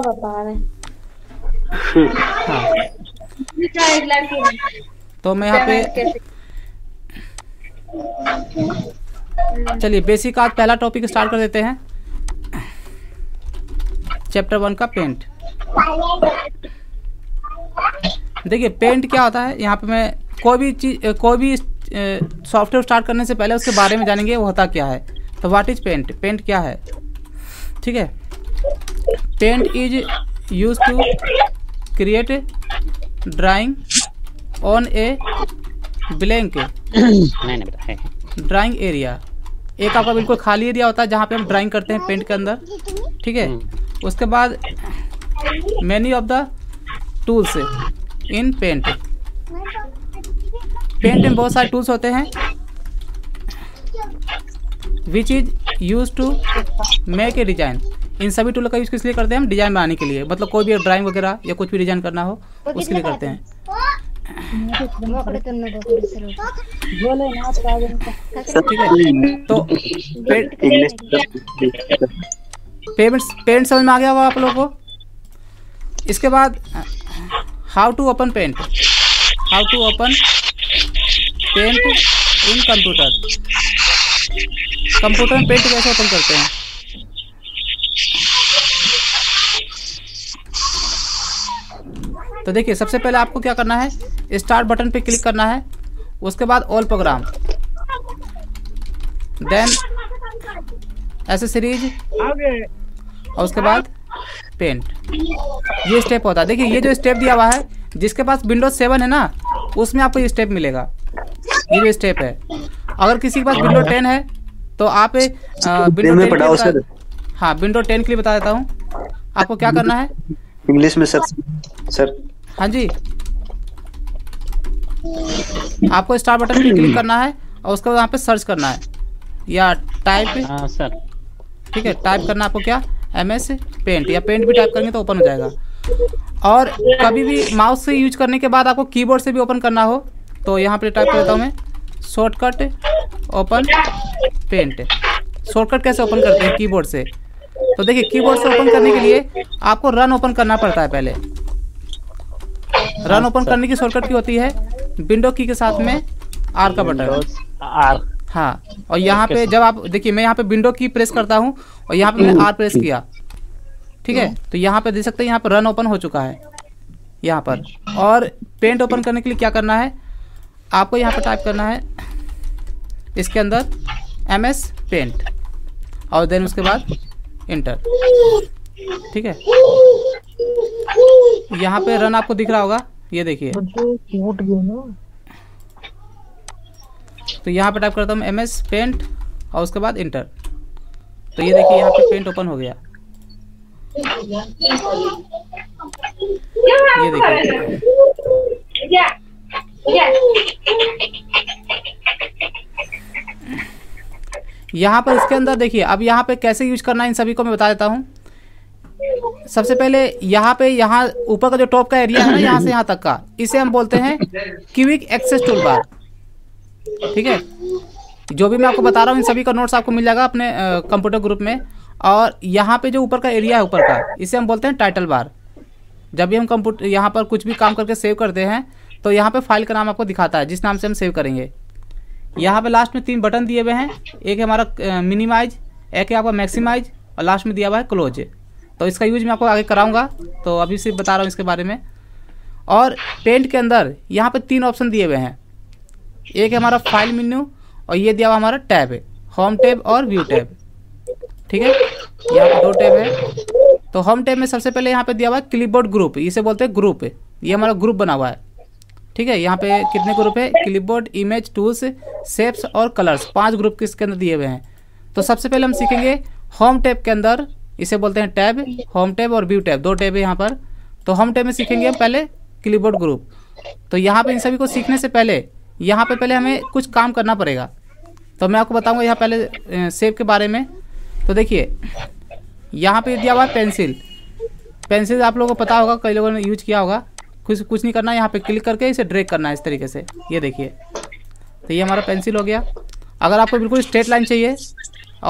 हाँ। तो मैं यहाँ पे चलिए बेसिक का पहला टॉपिक स्टार्ट कर देते हैं चैप्टर वन का पेंट देखिए पेंट क्या होता है यहाँ पे मैं कोई भी चीज कोई भी सॉफ्टवेयर स्टार्ट करने से पहले उसके बारे में जानेंगे वो होता क्या है तो व्हाट इज पेंट पेंट क्या है ठीक है paint is use to create drawing on a blank नहीं नहीं है ड्राइंग एरिया एक आपका बिल्कुल खाली एरिया होता है जहाँ पे हम ड्राइंग करते हैं पेंट के अंदर ठीक है हम्म। उसके बाद many of the tools in paint paint में बहुत सारे टूल्स होते हैं which is use to make a design in सभी टूल का यूज़ किस लिए करते हैं हम डिजाइन बनाने के लिए मतलब कोई भी ड्राइंग वगैरह या कुछ भी डिजाइन करना हो उसके लिए करते हैं तो पेरेंट्स पेरेंट समझ में आ गया हुआ आप लोगों को इसके बाद how to open paint how to open paint in computer computer में पेंट कैसे ओपन करते हैं तो देखिए सबसे पहले आपको क्या करना है स्टार्ट बटन पे क्लिक करना है उसके बाद ऑल प्रोग्राम देन एसेसरीज और उसके बाद पेंट ये स्टेप होता है देखिए ये जो स्टेप दिया हुआ है जिसके पास विंडोज सेवन है ना उसमें आपको ये स्टेप मिलेगा ये जो स्टेप है अगर किसी के पास विंडो टेन है तो आप विंडो टेन हाँ विंडो टेन के लिए बता देता हूँ आपको क्या करना है इंग्लिश में सर सर हाँ जी आपको स्टार बटन पे क्लिक करना है और उसके बाद यहाँ पे सर्च करना है या टाइप हाँ, सर ठीक है टाइप करना आपको क्या एम एस पेंट या पेंट भी टाइप करेंगे तो ओपन हो जाएगा और कभी भी माउस से यूज करने के बाद आपको कीबोर्ड से भी ओपन करना हो तो यहाँ पे टाइप करता हूँ मैं शॉर्टकट ओपन पेंट शॉर्टकट कैसे ओपन करते हैं कीबोर्ड से तो देखिए कीबोर्ड से ओपन करने के लिए आपको रन ओपन करना पड़ता है पहले हाँ, रन ओपन करने की शॉर्टकट की होती है विंडो की के साथ में आर का बटन आर हाँ और यहाँ पे जब आप देखिए मैं यहाँ पे विंडो की प्रेस करता हूँ और यहाँ पे मैंने आर प्रेस किया ठीक है तो यहाँ पे देख सकते हैं यहाँ पर रन ओपन हो चुका है यहाँ पर और पेंट ओपन करने के लिए क्या करना है आपको यहाँ पर टाइप करना है इसके अंदर एम एस पेंट और देन उसके बाद इंटर ठीक है यहाँ पे रन आपको दिख रहा होगा ये देखिए तो, तो यहाँ पे टाइप करता हूँ एम एस पेंट और उसके बाद इंटर तो ये देखिए यहाँ पे पेंट ओपन हो गया ये देखिए यहाँ पर इसके अंदर देखिए अब यहाँ पे कैसे यूज करना है इन सभी को मैं बता देता हूँ सबसे पहले यहाँ पे यहाँ ऊपर का जो टॉप का एरिया है ना यहाँ से यहाँ तक का इसे हम बोलते हैं क्विक एक्सेस टूल बार ठीक है जो भी मैं आपको बता रहा हूँ इन सभी का नोट्स आपको मिल जाएगा अपने कंप्यूटर ग्रुप में और यहाँ पे जो ऊपर का एरिया है ऊपर का इसे हम बोलते हैं टाइटल बार जब भी हम कंप्यूटर यहाँ पर कुछ भी काम करके सेव करते हैं तो यहाँ पे फाइल का नाम आपको दिखाता है जिस नाम से हम सेव करेंगे यहाँ पे लास्ट में तीन बटन दिए हुए हैं एक है हमारा मिनिमाइज एक है आपका मैक्सिमाइज और लास्ट में दिया हुआ है क्लोज तो इसका यूज मैं आपको आगे कराऊंगा तो अभी सिर्फ बता रहा हूँ इसके बारे में और पेंट के अंदर यहाँ पर तीन ऑप्शन दिए हुए हैं एक है हमारा फाइल मेन्यू और ये दिया हुआ हमारा टैब है होम टैब और व्यू टैब ठीक है यहाँ पर दो टैब है तो होम टैब में सबसे पहले यहाँ पे दिया हुआ है बोर्ड ग्रुप इसे बोलते हैं ग्रुप ये हमारा ग्रुप बना हुआ है ठीक है यहाँ पे कितने ग्रुप है क्लिपबोर्ड इमेज टूल्स शेप्स और कलर्स पांच ग्रुप किसके अंदर दिए हुए हैं तो सबसे पहले हम सीखेंगे होम टैब के अंदर इसे बोलते हैं टैब होम टैब और व्यू टैब दो टैब है यहाँ पर तो होम टैब में सीखेंगे हम पहले क्लिपबोर्ड ग्रुप तो यहाँ पे इन सभी को सीखने से पहले यहाँ पे पहले हमें कुछ काम करना पड़ेगा तो मैं आपको बताऊँगा यहाँ पहले सेब के बारे में तो देखिए यहाँ पर दिया हुआ है पेंसिल पेंसिल आप लोगों को पता होगा कई लोगों ने यूज किया होगा कुछ कुछ नहीं करना है यहाँ पर क्लिक करके इसे ड्रैग करना है इस तरीके से ये देखिए तो ये हमारा पेंसिल हो गया अगर आपको बिल्कुल स्ट्रेट लाइन चाहिए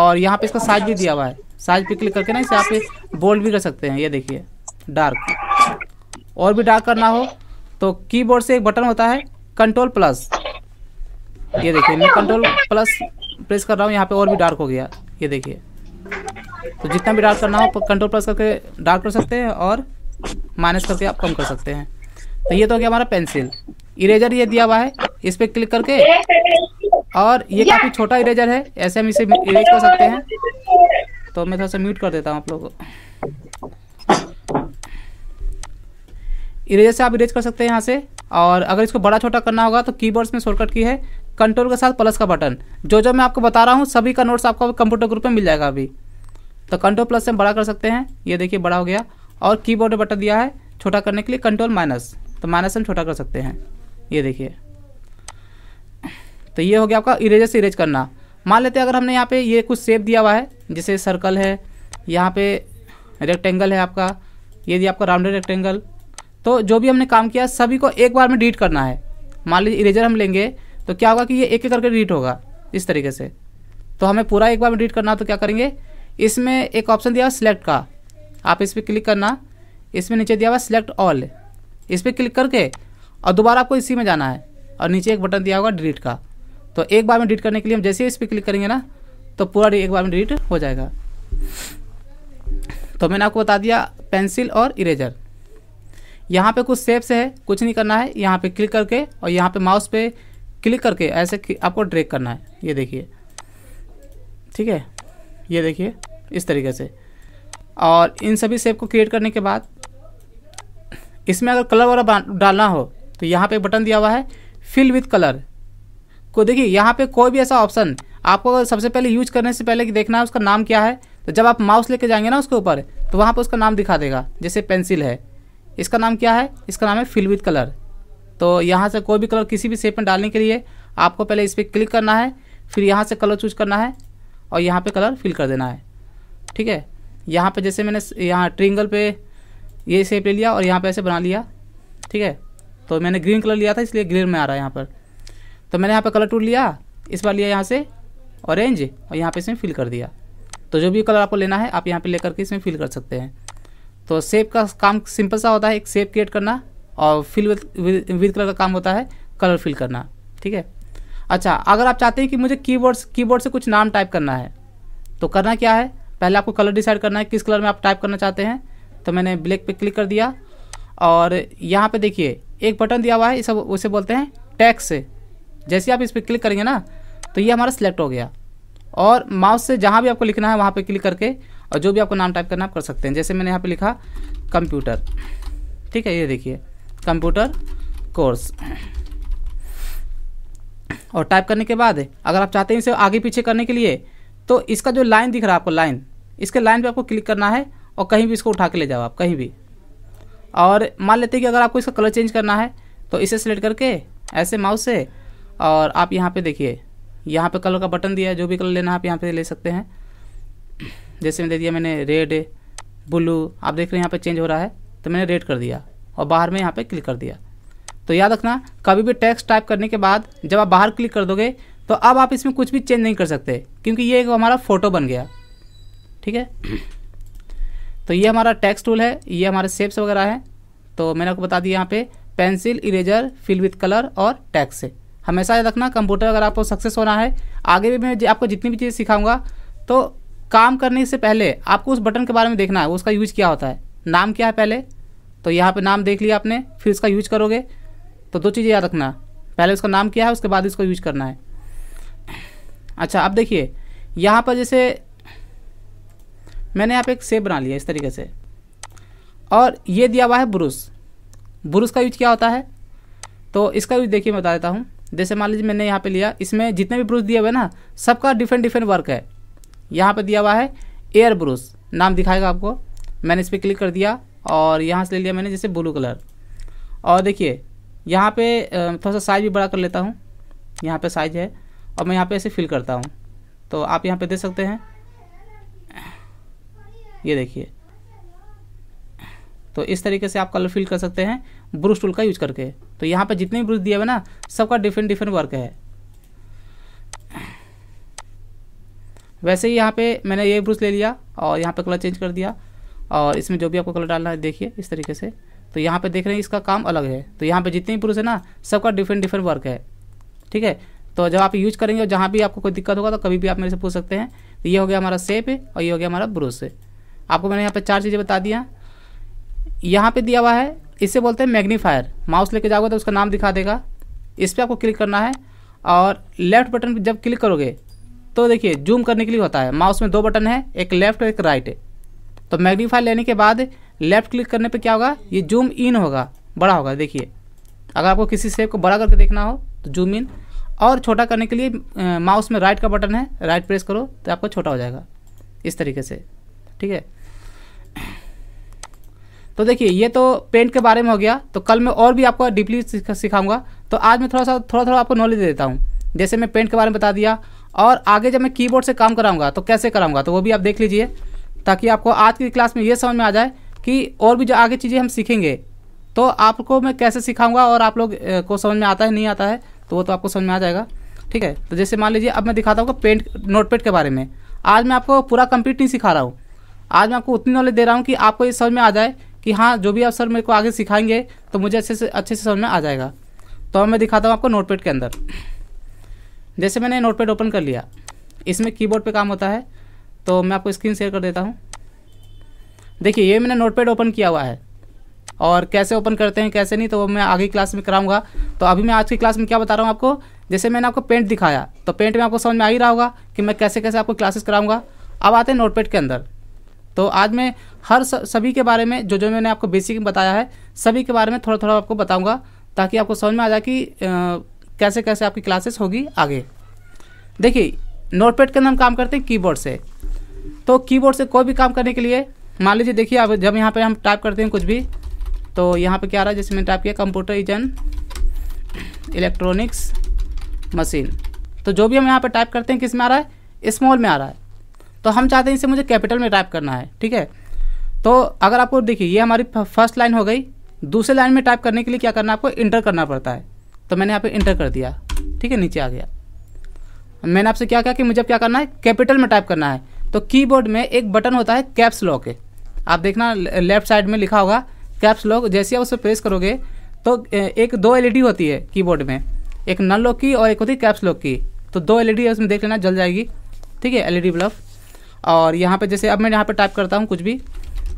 और यहाँ पे इसका साइज भी दिया हुआ है साइज पे क्लिक करके ना इसे आप बोल्ड भी कर सकते हैं ये देखिए डार्क और भी डार्क करना हो तो कीबोर्ड से एक बटन होता है कंट्रोल प्लस ये देखिए मैं कंट्रोल प्लस प्रेस कर रहा हूँ यहाँ पे और भी डार्क हो गया ये देखिए तो जितना भी डार्क करना हो कंट्रोल प्लस करके डार्क कर सकते हैं और माइनस करके आप कम कर सकते हैं तो ये तो हो गया हमारा पेंसिल इरेजर ये दिया हुआ है इस पर क्लिक करके और ये काफ़ी छोटा इरेजर है ऐसे हम इसे इरेज कर सकते हैं तो मैं थोड़ा सा म्यूट कर देता हूँ आप लोगों को इरेजर से आप इरेज कर सकते हैं यहाँ से और अगर इसको बड़ा छोटा करना होगा तो कीबोर्ड्स में शॉर्टकट की है कंट्रोल के साथ प्लस का बटन जो जो मैं आपको बता रहा हूँ सभी का नोट्स आपको कंप्यूटर ग्रुप में मिल जाएगा अभी तो कंट्रोल प्लस से बड़ा कर सकते हैं ये देखिए बड़ा हो गया और की बोर्ड बटन दिया है छोटा करने के लिए कंट्रोल माइनस तो माइनस से हम छोटा कर सकते हैं ये देखिए तो ये हो गया आपका इरेजर से इरेज करना मान लेते हैं अगर हमने यहाँ पे ये कुछ सेप दिया हुआ है जैसे सर्कल है यहाँ पे रेक्टेंगल है आपका ये दिया आपका राउंडेड रेक्टेंगल तो जो भी हमने काम किया सभी को एक बार में डिलीट करना है मान लीजिए इरेजर हम लेंगे तो क्या होगा कि ये एक एक करके डिलीट होगा इस तरीके से तो हमें पूरा एक बार में डिलीट करना तो क्या करेंगे इसमें एक ऑप्शन दिया हुआ सिलेक्ट का आप इस पर क्लिक करना इसमें नीचे दिया हुआ सिलेक्ट ऑल इस पर क्लिक करके और दोबारा आपको इसी में जाना है और नीचे एक बटन दिया होगा डिलीट का तो एक बार में डिलीट करने के लिए हम जैसे ही इस पर क्लिक करेंगे ना तो पूरा एक बार में डिलीट हो जाएगा तो मैंने आपको बता दिया पेंसिल और इरेजर यहाँ पे कुछ सेप्स है कुछ नहीं करना है यहाँ पे क्लिक करके और यहाँ पे माउस पे क्लिक करके ऐसे आपको ड्रैग करना है ये देखिए ठीक है ये देखिए इस तरीके से और इन सभी सेप को क्रिएट करने के बाद इसमें अगर कलर वगैरह डालना हो तो यहाँ पे बटन दिया हुआ है फिल विथ कलर को देखिए यहाँ पे कोई भी ऐसा ऑप्शन आपको सबसे पहले यूज करने से पहले कि देखना है उसका नाम क्या है तो जब आप माउस लेके जाएंगे ना उसके ऊपर तो वहाँ पर उसका नाम दिखा देगा जैसे पेंसिल है इसका नाम क्या है इसका नाम है फिल विथ कलर तो यहाँ से कोई भी कलर किसी भी शेप में डालने के लिए आपको पहले इस पर क्लिक करना है फिर यहाँ से कलर चूज करना है और यहाँ पर कलर फिल कर देना है ठीक है यहाँ पर जैसे मैंने यहाँ ट्रिंगल पर ये शेप ले लिया और यहाँ पर ऐसे बना लिया ठीक है तो मैंने ग्रीन कलर लिया था इसलिए ग्रीन में आ रहा है यहाँ पर तो मैंने यहाँ पर कलर टूल लिया इस बार लिया यहाँ से ऑरेंज और यहाँ पे इसमें फिल कर दिया तो जो भी कलर आपको लेना है आप यहाँ पे लेकर के इसमें फिल कर सकते हैं तो सेप का काम सिंपल सा होता है एक सेप क्रिएट करना और फिल विद विद कलर का काम होता है कलर फिल करना ठीक है अच्छा अगर आप चाहते हैं कि मुझे कीबोर्ड कीबोर्ड से कुछ नाम टाइप करना है तो करना क्या है पहले आपको कलर डिसाइड करना है किस कलर में आप टाइप करना चाहते हैं तो मैंने ब्लैक पे क्लिक कर दिया और यहाँ पे देखिए एक बटन दिया हुआ है इसे उसे बोलते हैं टैक्स जैसे आप इस पर क्लिक करेंगे ना तो ये हमारा सेलेक्ट हो गया और माउस से जहाँ भी आपको लिखना है वहाँ पर क्लिक करके और जो भी आपको नाम टाइप करना आप कर सकते हैं जैसे मैंने यहाँ पर लिखा कंप्यूटर ठीक है ये देखिए कंप्यूटर कोर्स और टाइप करने के बाद अगर आप चाहते हैं इसे आगे पीछे करने के लिए तो इसका जो लाइन दिख रहा है आपको लाइन इसके लाइन पे आपको क्लिक करना है और कहीं भी इसको उठा के ले जाओ आप कहीं भी और मान लेते हैं कि अगर आपको इसका कलर चेंज करना है तो इसे सेलेक्ट करके ऐसे माउस से और आप यहाँ पे देखिए यहाँ पे कलर का बटन दिया है जो भी कलर लेना है आप यहाँ पे ले सकते हैं जैसे मैं दे दिया मैंने रेड ब्लू आप देख रहे हैं यहाँ पे चेंज हो रहा है तो मैंने रेड कर दिया और बाहर में यहाँ पे क्लिक कर दिया तो याद रखना कभी भी टेक्स्ट टाइप करने के बाद जब आप बाहर क्लिक कर दोगे तो अब आप इसमें कुछ भी चेंज नहीं कर सकते क्योंकि ये एक हमारा फ़ोटो बन गया ठीक है तो ये हमारा टैक्स टूल है ये हमारे सेप्स वगैरह हैं तो मैंने आपको बता दिया यहाँ पे pencil eraser fill with colour और टैक्स हमेशा याद रखना कंप्यूटर अगर आपको सक्सेस होना है आगे भी मैं आपको जितनी भी चीज़ सिखाऊंगा तो काम करने से पहले आपको उस बटन के बारे में देखना है उसका यूज क्या होता है नाम क्या है पहले तो यहाँ पर नाम देख लिया आपने फिर उसका यूज करोगे तो दो चीज़ें याद रखना पहले उसका नाम क्या है उसके बाद इसको यूज करना है अच्छा अब देखिए यहाँ पर जैसे मैंने यहाँ पे एक सेब बना लिया इस तरीके से और ये दिया हुआ है ब्रुश ब्रुश का यूज क्या होता है तो इसका यूज देखिए मैं बता देता हूँ जैसे मान लीजिए मैंने यहाँ पे लिया इसमें जितने भी ब्रुश दिए हुए ना सबका डिफरेंट डिफरेंट वर्क है यहाँ पे दिया हुआ है एयर ब्रुश नाम दिखाएगा आपको मैंने इस पर क्लिक कर दिया और यहाँ से ले लिया मैंने जैसे ब्लू कलर और देखिए यहाँ पे थोड़ा सा साइज भी बड़ा कर लेता हूँ यहाँ पे साइज है और मैं यहाँ पे ऐसे फिल करता हूँ तो आप यहाँ पे देख सकते हैं ये देखिए तो इस तरीके से आप कलर फिल कर सकते हैं ब्रूस टूल का यूज करके तो यहाँ पर जितने भी ब्रूस दिया हुआ ना सबका डिफरेंट डिफरेंट वर्क है वैसे ही यहाँ पे मैंने ये ब्रूस ले लिया और यहाँ पे कलर चेंज कर दिया और इसमें जो भी आपको कलर डालना है देखिए इस तरीके से तो यहाँ पे देख रहे हैं इसका काम अलग है तो यहाँ पे जितने भी ब्रूस है ना सबका डिफरेंट डिफरेंट वर्क है ठीक है तो जब आप यूज करेंगे और जहाँ भी आपको कोई दिक्कत होगा तो कभी भी आप मेरे से पूछ सकते हैं तो ये हो गया हमारा सेप और ये हो गया हमारा ब्रूस आपको मैंने यहाँ पर चार चीज़ें बता दिया यहाँ पर दिया हुआ है इसे बोलते हैं मैग्नीफायर माउस लेके जाओगे तो उसका नाम दिखा देगा इस पर आपको क्लिक करना है और लेफ्ट बटन पर जब क्लिक करोगे तो देखिए जूम करने के लिए होता है माउस में दो बटन है एक लेफ्ट और एक राइट तो मैग्नीफायर लेने के बाद लेफ्ट क्लिक करने पर क्या होगा ये जूम इन होगा बड़ा होगा देखिए अगर आपको किसी सेब को बड़ा करके देखना हो तो जूम इन और छोटा करने के लिए माउस में राइट का बटन है राइट प्रेस करो तो आपका छोटा हो जाएगा इस तरीके से ठीक है तो देखिए ये तो पेंट के बारे में हो गया तो कल मैं और भी आपको डीपली सिखाऊंगा तो आज मैं थोड़ा सा थोड़ा थोड़ा आपको नॉलेज दे देता हूँ जैसे मैं पेंट के बारे में बता दिया और आगे जब मैं कीबोर्ड से काम कराऊंगा तो कैसे कराऊंगा तो वो भी आप देख लीजिए ताकि आपको आज की क्लास में ये समझ में आ जाए कि और भी जो आगे चीज़ें हम सीखेंगे तो आपको मैं कैसे सिखाऊंगा और आप लोग को समझ में आता है नहीं आता है तो वो तो आपको समझ में आ जाएगा ठीक है तो जैसे मान लीजिए अब मैं दिखाता हूँ पेंट नोटपेड के बारे में आज मैं आपको पूरा कंप्लीट नहीं सिखा रहा हूँ आज मैं आपको उतनी नॉलेज दे रहा हूँ कि आपको ये समझ में आ जाए कि हाँ जो भी आप सर मेरे को आगे सिखाएंगे तो मुझे अच्छे से अच्छे से समझ में आ जाएगा तो मैं दिखाता हूँ आपको नोटपैड के अंदर जैसे मैंने नोटपैड ओपन कर लिया इसमें कीबोर्ड पे काम होता है तो मैं आपको स्क्रीन शेयर कर देता हूँ देखिए ये मैंने नोटपैड ओपन किया हुआ है और कैसे ओपन करते हैं कैसे नहीं तो मैं आगे क्लास में कराऊंगा तो अभी मैं आज की क्लास में क्या बता रहा हूँ आपको जैसे मैंने आपको पेंट दिखाया तो पेंट में आपको समझ में आ ही रहा होगा कि मैं कैसे कैसे आपको क्लासेस कराऊंगा अब आते हैं नोटपैड के अंदर तो आज मैं हर सभी के बारे में जो जो मैंने आपको बेसिक बताया है सभी के बारे में थोड़ा थोड़ा आपको बताऊँगा ताकि आपको समझ में आ जाए कि कैसे कैसे आपकी क्लासेस होगी आगे देखिए नोटपैड के अंदर हम काम करते हैं कीबोर्ड से तो कीबोर्ड से कोई भी काम करने के लिए मान लीजिए देखिए अब जब यहाँ पर हम टाइप करते हैं कुछ भी तो यहाँ पर क्या आ रहा है जैसे मैंने टाइप किया कंप्यूटर इजन इलेक्ट्रॉनिक्स मशीन तो जो भी हम यहाँ पर टाइप करते हैं किस में आ रहा है स्मॉल में आ रहा है तो हम चाहते हैं इसे मुझे कैपिटल में टाइप करना है ठीक है तो अगर आपको देखिए ये हमारी फर्स्ट लाइन हो गई दूसरे लाइन में टाइप करने के लिए क्या करना आपको इंटर करना पड़ता है तो मैंने यहाँ पे इंटर कर दिया ठीक है नीचे आ गया मैंने आपसे क्या कहा कि मुझे क्या करना है कैपिटल में टाइप करना है तो कीबोर्ड में एक बटन होता है कैप्स लॉक आप देखना लेफ्ट साइड में लिखा होगा कैप्स लॉक जैसे आप उसे प्रेस करोगे तो एक दो एल होती है कीबोर्ड में एक नल लॉक की और एक होती है कैप्स लॉक की तो दो एलईडी उसमें देख लेना जल जाएगी ठीक है डी बल्ब और यहाँ पे जैसे अब मैं यहाँ पे टाइप करता हूँ कुछ भी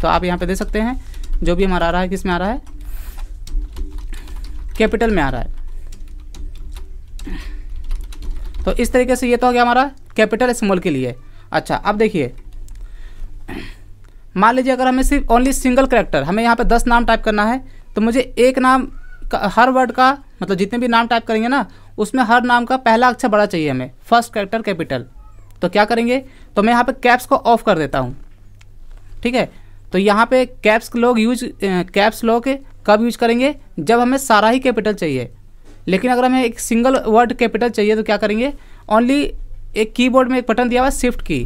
तो आप यहाँ पे दे सकते हैं जो भी हमारा आ रहा है किस में आ रहा है कैपिटल में आ रहा है तो इस तरीके से ये तो हो गया हमारा कैपिटल स्मॉल के लिए अच्छा अब देखिए मान लीजिए अगर हमें सिर्फ ओनली सिंगल करेक्टर हमें यहाँ पे दस नाम टाइप करना है तो मुझे एक नाम का हर वर्ड का मतलब जितने भी नाम टाइप करेंगे ना उसमें हर नाम का पहला अक्षर बड़ा चाहिए हमें फर्स्ट करेक्टर कैपिटल तो क्या करेंगे तो मैं यहाँ पे कैप्स को ऑफ कर देता हूँ ठीक है तो यहाँ पे कैप्स लोग यूज कैप्स लोग कब यूज करेंगे जब हमें सारा ही कैपिटल चाहिए लेकिन अगर हमें एक सिंगल वर्ड कैपिटल चाहिए तो क्या करेंगे ओनली एक कीबोर्ड में एक बटन दिया हुआ है शिफ्ट की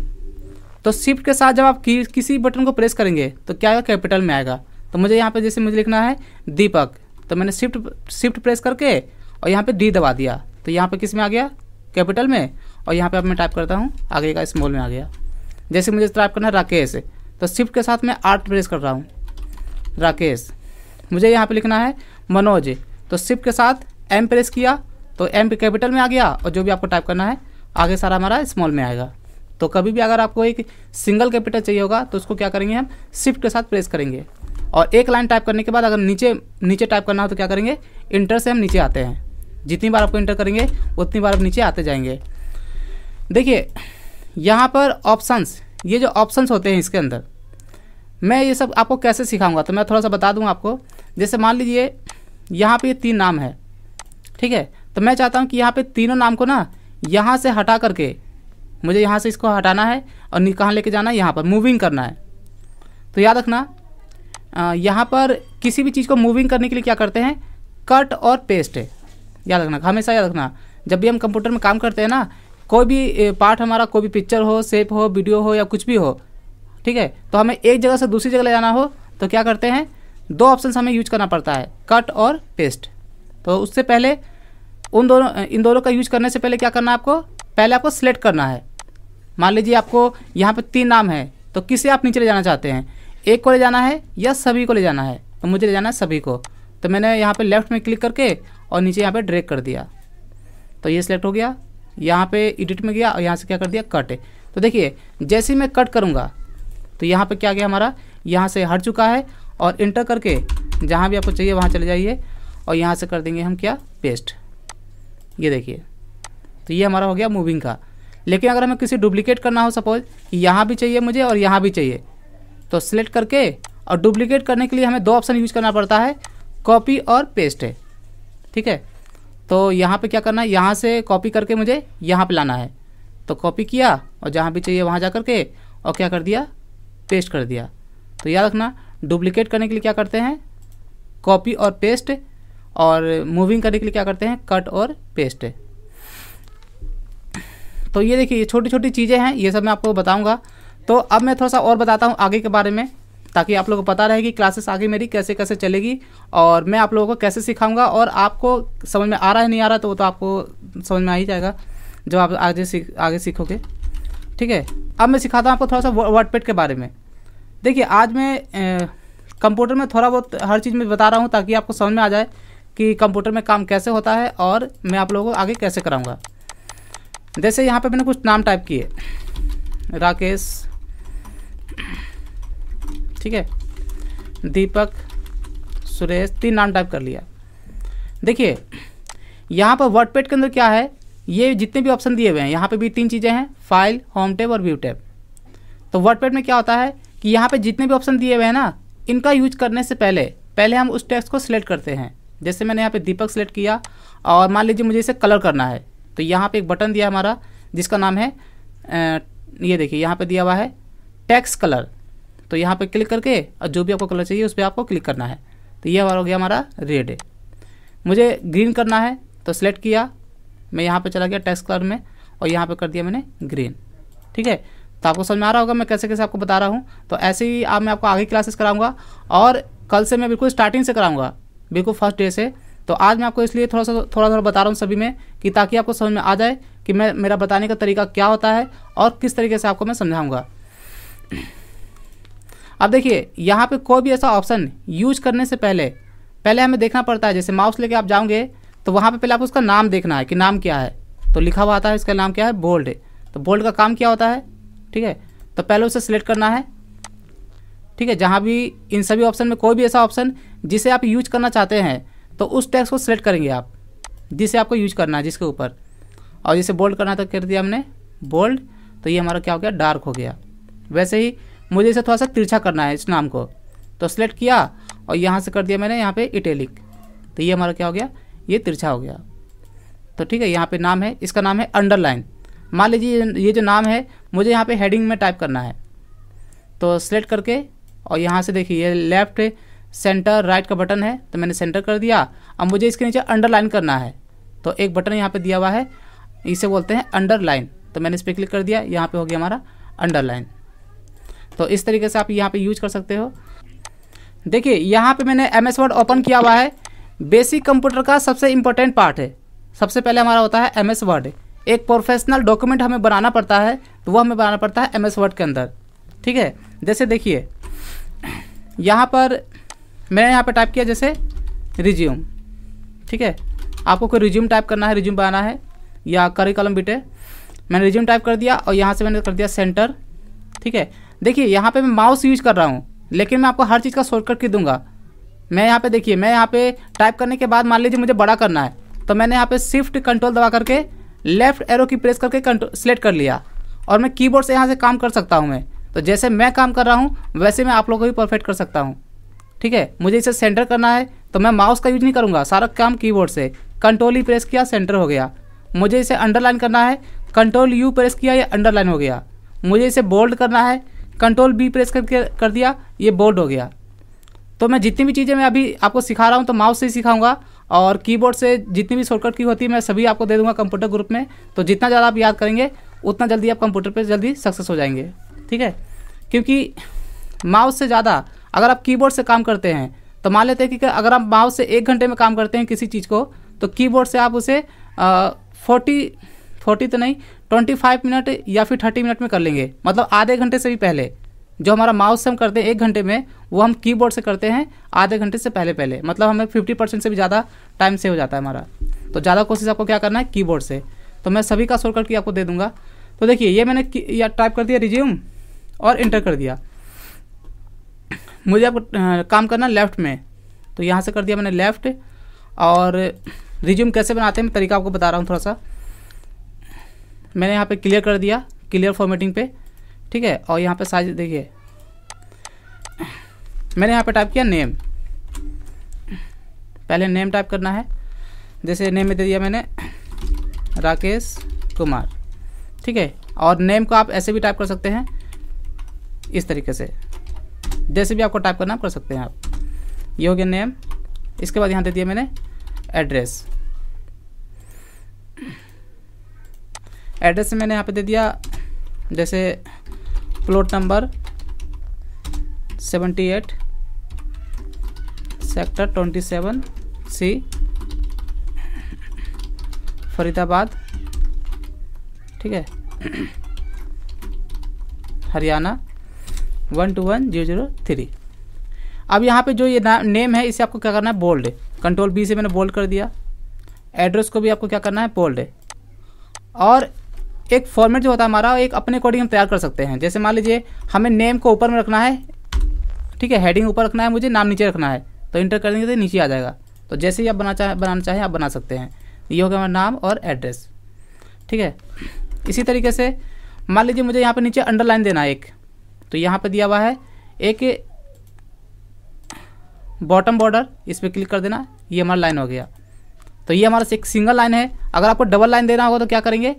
तो शिफ्ट के साथ जब आप की, किसी बटन को प्रेस करेंगे तो क्या आएगा कैपिटल में आएगा तो मुझे यहाँ पे जैसे मुझे लिखना है दीपक तो मैंने शिफ्ट शिफ्ट प्रेस करके और यहाँ पे डी दबा दिया तो यहाँ पे किस में आ गया कैपिटल में और यहाँ पे आप मैं टाइप करता हूँ आगे का स्मॉल में आ गया जैसे मुझे टाइप करना है राकेश तो शिफ्ट के साथ मैं आर्ट प्रेस कर रहा हूँ राकेश मुझे यहाँ पे लिखना है मनोज तो शिफ्ट के साथ एम प्रेस किया तो एम कैपिटल में आ गया और जो भी आपको टाइप करना है आगे सारा हमारा स्मॉल में आएगा तो कभी भी अगर आपको एक सिंगल कैपिटल चाहिए होगा तो उसको क्या करेंगे हम शिफ्ट के साथ प्रेस करेंगे और एक लाइन टाइप करने के बाद अगर नीचे नीचे टाइप करना हो तो क्या करेंगे इंटर से हम नीचे आते हैं जितनी बार आपको इंटर करेंगे उतनी बार आप नीचे आते जाएंगे देखिए यहाँ पर ऑप्शंस ये जो ऑप्शंस होते हैं इसके अंदर मैं ये सब आपको कैसे सिखाऊंगा तो मैं थोड़ा सा बता दूंगा आपको जैसे मान लीजिए यहाँ पे ये तीन नाम है ठीक है तो मैं चाहता हूँ कि यहाँ पे तीनों नाम को ना यहाँ से हटा करके मुझे यहाँ से इसको हटाना है और कहाँ लेके जाना है यहाँ पर मूविंग करना है तो याद रखना यहाँ पर किसी भी चीज़ को मूविंग करने के लिए क्या करते हैं कट और पेस्ट है याद रखना हमेशा याद रखना जब भी हम कंप्यूटर में काम करते हैं ना कोई भी पार्ट हमारा कोई भी पिक्चर हो सेप हो वीडियो हो या कुछ भी हो ठीक है तो हमें एक जगह से दूसरी जगह ले जाना हो तो क्या करते हैं दो ऑप्शन हमें यूज करना पड़ता है कट और पेस्ट तो उससे पहले उन दोनों इन दोनों का यूज करने से पहले क्या करना है आपको पहले आपको सिलेक्ट करना है मान लीजिए आपको यहाँ पर तीन नाम है तो किसे आप नीचे ले जाना चाहते हैं एक को ले जाना है या सभी को ले जाना है तो मुझे ले जाना है सभी को तो मैंने यहाँ पे लेफ्ट में क्लिक करके और नीचे यहाँ पे ड्रैग कर दिया तो ये सिलेक्ट हो गया यहाँ पे एडिट में गया और यहाँ से क्या कर दिया कट तो देखिए जैसे मैं कट करूँगा तो यहाँ पे क्या गया हमारा यहाँ से हट चुका है और इंटर करके जहाँ भी आपको चाहिए वहाँ चले जाइए और यहाँ से कर देंगे हम क्या पेस्ट ये देखिए तो ये हमारा हो गया मूविंग का लेकिन अगर हमें किसी डुप्लीकेट करना हो सपोज यहाँ भी चाहिए मुझे और यहाँ भी चाहिए तो सिलेक्ट करके और डुप्लीकेट करने के लिए हमें दो ऑप्शन यूज करना पड़ता है कॉपी और पेस्ट है ठीक है तो यहाँ पे क्या करना है यहाँ से कॉपी करके मुझे यहाँ पे लाना है तो कॉपी किया और जहाँ भी चाहिए वहाँ जा करके और क्या कर दिया पेस्ट कर दिया तो याद रखना डुप्लीकेट करने के लिए क्या करते हैं कॉपी और पेस्ट और मूविंग करने के लिए क्या करते हैं कट और पेस्ट तो ये देखिए ये छोटी छोटी चीज़ें हैं ये सब मैं आपको बताऊँगा तो अब मैं थोड़ा सा और बताता हूँ आगे के बारे में ताकि आप लोगों को पता रहे कि क्लासेस आगे मेरी कैसे कैसे चलेगी और मैं आप लोगों को कैसे सिखाऊंगा और आपको समझ में आ रहा है नहीं आ रहा तो वो तो आपको समझ में आ ही जाएगा जब आप आगे सीख आगे सीखोगे ठीक है अब मैं सिखाता हूँ आपको थोड़ा सा वर्डपेड के बारे में देखिए आज मैं कंप्यूटर में थोड़ा बहुत हर चीज़ में बता रहा हूँ ताकि आपको समझ में आ जाए कि कंप्यूटर में काम कैसे होता है और मैं आप लोगों को आगे कैसे कराऊँगा जैसे यहाँ पर मैंने कुछ नाम टाइप किए राकेश ठीक है दीपक सुरेश तीन नाम टाइप कर लिया देखिए यहाँ पर वर्डपेड के अंदर क्या है ये जितने भी ऑप्शन दिए हुए हैं यहाँ पे भी तीन चीज़ें हैं फाइल होम टैब और व्यू टैब तो वर्डपेड में क्या होता है कि यहाँ पे जितने भी ऑप्शन दिए हुए हैं ना इनका यूज करने से पहले पहले हम उस टेक्स्ट को सिलेक्ट करते हैं जैसे मैंने यहाँ पे दीपक सेलेक्ट किया और मान लीजिए मुझे इसे कलर करना है तो यहाँ पर एक बटन दिया हमारा जिसका नाम है ये देखिए यहाँ पर दिया हुआ है टैक्स कलर तो यहाँ पर क्लिक करके और जो भी आपको कलर चाहिए उस पर आपको क्लिक करना है तो ये हो गया हमारा रेड मुझे ग्रीन करना है तो सेलेक्ट किया मैं यहाँ पर चला गया टेक्स कलर में और यहाँ पर कर दिया मैंने ग्रीन ठीक है तो आपको समझ में आ रहा होगा मैं कैसे कैसे आपको बता रहा हूँ तो ऐसे ही आप मैं आपको आगे क्लासेस कराऊंगा और कल से मैं बिल्कुल स्टार्टिंग से कराऊंगा बिल्कुल फर्स्ट डे से तो आज मैं आपको इसलिए थोड़ा सा थोड़ा थोड़ा बता रहा हूँ सभी में कि ताकि आपको समझ में आ जाए कि मैं मेरा बताने का तरीका क्या होता है और किस तरीके से आपको मैं समझाऊँगा अब देखिए यहाँ पे कोई भी ऐसा ऑप्शन यूज करने से पहले पहले हमें देखना पड़ता है जैसे माउस लेके आप जाओगे तो वहाँ पे पहले आपको उसका नाम देखना है कि नाम क्या है तो लिखा हुआ आता है इसका नाम क्या है बोल्ड तो बोल्ड का काम क्या होता है ठीक है तो पहले उसे सिलेक्ट करना है ठीक है जहाँ भी इन सभी ऑप्शन में कोई भी ऐसा ऑप्शन जिसे आप यूज करना चाहते हैं तो उस टैक्स को सिलेक्ट करेंगे आप जिसे आपको यूज करना है जिसके ऊपर और जिसे बोल्ड करना था कर दिया हमने बोल्ड तो ये हमारा क्या हो गया डार्क हो गया वैसे ही मुझे इसे थोड़ा सा तिरछा करना है इस नाम को तो सेलेक्ट किया और यहाँ से कर दिया मैंने यहाँ पे इटेलिक तो ये हमारा क्या हो गया ये तिरछा हो गया तो ठीक है यहाँ पे नाम है इसका नाम है अंडरलाइन मान लीजिए ये जो नाम है मुझे यहाँ पे हेडिंग में टाइप करना है तो सेलेक्ट करके और यहाँ से देखिए ये लेफ्ट सेंटर राइट का बटन है तो मैंने सेंटर कर दिया अब मुझे इसके नीचे अंडरलाइन करना है तो एक बटन यहाँ पर दिया हुआ है इसे बोलते हैं अंडरलाइन तो मैंने इस पर क्लिक कर दिया यहाँ पर हो गया हमारा अंडरलाइन तो इस तरीके से आप यहाँ पे यूज कर सकते हो देखिए यहाँ पे मैंने एम एस वर्ड ओपन किया हुआ है बेसिक कंप्यूटर का सबसे इम्पोर्टेंट पार्ट है सबसे पहले हमारा होता है एम एस वर्ड एक प्रोफेशनल डॉक्यूमेंट हमें बनाना पड़ता है तो वह हमें बनाना पड़ता है एम एस वर्ड के अंदर ठीक है जैसे देखिए यहाँ पर मैंने यहाँ पर टाइप किया जैसे रिज्यूम ठीक है आपको कोई रिज्यूम टाइप करना है रिज्यूम बनाना है या करी कलम बिटे मैंने रिज्यूम टाइप कर दिया और यहाँ से मैंने कर दिया सेंटर ठीक है देखिए यहाँ पे मैं माउस यूज कर रहा हूँ लेकिन मैं आपको हर चीज़ का शॉर्टकट की दूंगा मैं यहाँ पे देखिए मैं यहाँ पे टाइप करने के बाद मान लीजिए मुझे बड़ा करना है तो मैंने यहाँ पे शिफ्ट कंट्रोल दबा करके लेफ्ट एरो की प्रेस करके सेलेक्ट कर लिया और मैं कीबोर्ड से यहाँ से काम कर सकता हूँ मैं तो जैसे मैं काम कर रहा हूँ वैसे मैं आप लोगों को भी परफेक्ट कर सकता हूँ ठीक है मुझे इसे सेंटर करना है तो मैं माउस का यूज नहीं करूँगा सारा काम कीबोर्ड से कंट्रोल ही प्रेस किया सेंटर हो गया मुझे इसे अंडरलाइन करना है कंट्रोल यू प्रेस किया ये अंडरलाइन हो गया मुझे इसे बोल्ड करना है कंट्रोल बी प्रेस करके कर दिया ये बोर्ड हो गया तो मैं जितनी भी चीज़ें मैं अभी आपको सिखा रहा हूँ तो माउस से ही सिखाऊंगा और कीबोर्ड से जितनी भी शॉर्टकट की होती है मैं सभी आपको दे दूंगा कंप्यूटर ग्रुप में तो जितना ज़्यादा आप याद करेंगे उतना जल्दी आप कंप्यूटर पर जल्दी सक्सेस हो जाएंगे ठीक है क्योंकि माउस से ज़्यादा अगर आप कीबोर्ड से काम करते हैं तो मान लेते हैं कि अगर आप माउस से एक घंटे में काम करते हैं किसी चीज़ को तो कीबोर्ड से आप उसे फोर्टी फोर्टी तो नहीं ट्वेंटी फाइव मिनट या फिर थर्टी मिनट में कर लेंगे मतलब आधे घंटे से भी पहले जो हमारा माउस से हम करते हैं एक घंटे में वो हम कीबोर्ड से करते हैं आधे घंटे से पहले पहले मतलब हमें फिफ्टी परसेंट से भी ज़्यादा टाइम सेव हो जाता है हमारा तो ज़्यादा कोशिश आपको क्या करना है कीबोर्ड से तो मैं सभी का शोर करके आपको दे दूंगा तो देखिए ये मैंने या टाइप कर दिया रिज्यूम और इंटर कर दिया मुझे आपको काम करना लेफ्ट में तो यहाँ से कर दिया मैंने लेफ्ट और रिज्यूम कैसे बनाते हैं मैं तरीका आपको बता रहा हूँ थोड़ा सा मैंने यहाँ पे क्लियर कर दिया क्लियर फॉर्मेटिंग पे ठीक है और यहाँ पे साइज देखिए मैंने यहाँ पे टाइप किया नेम पहले नेम टाइप करना है जैसे नेम में दे दिया मैंने राकेश कुमार ठीक है और नेम को आप ऐसे भी टाइप कर सकते हैं इस तरीके से जैसे भी आपको टाइप करना कर सकते हैं आप ये हो गया नेम इसके बाद यहाँ दे दिया मैंने एड्रेस एड्रेस मैंने यहाँ पे दे दिया जैसे plot number seventy eight sector twenty seven C Faridabad ठीक है Haryana one two one zero zero three अब यहाँ पे जो ये नेम है इसे आपको क्या करना है बोल्ड कंट्रोल बी से मैंने बोल्ड कर दिया एड्रेस को भी आपको क्या करना है बोल्ड और एक फॉर्मेट जो होता है हमारा एक अपने अकॉर्डिंग हम तैयार कर सकते हैं जैसे मान लीजिए हमें नेम को ऊपर में रखना है ठीक है हेडिंग ऊपर रखना है मुझे नाम नीचे रखना है तो इंटर कर देंगे तो नीचे आ जाएगा तो जैसे ही आप बना चाहे बनाना चाहें आप बना सकते हैं ये हो गया हमारा नाम और एड्रेस ठीक है इसी तरीके से मान लीजिए मुझे यहाँ पर नीचे अंडरलाइन देना है एक तो यहाँ पर दिया हुआ है एक बॉटम बॉर्डर इस पर क्लिक कर देना ये हमारा लाइन हो गया तो ये हमारा एक सिंगल लाइन है अगर आपको डबल लाइन देना होगा तो क्या करेंगे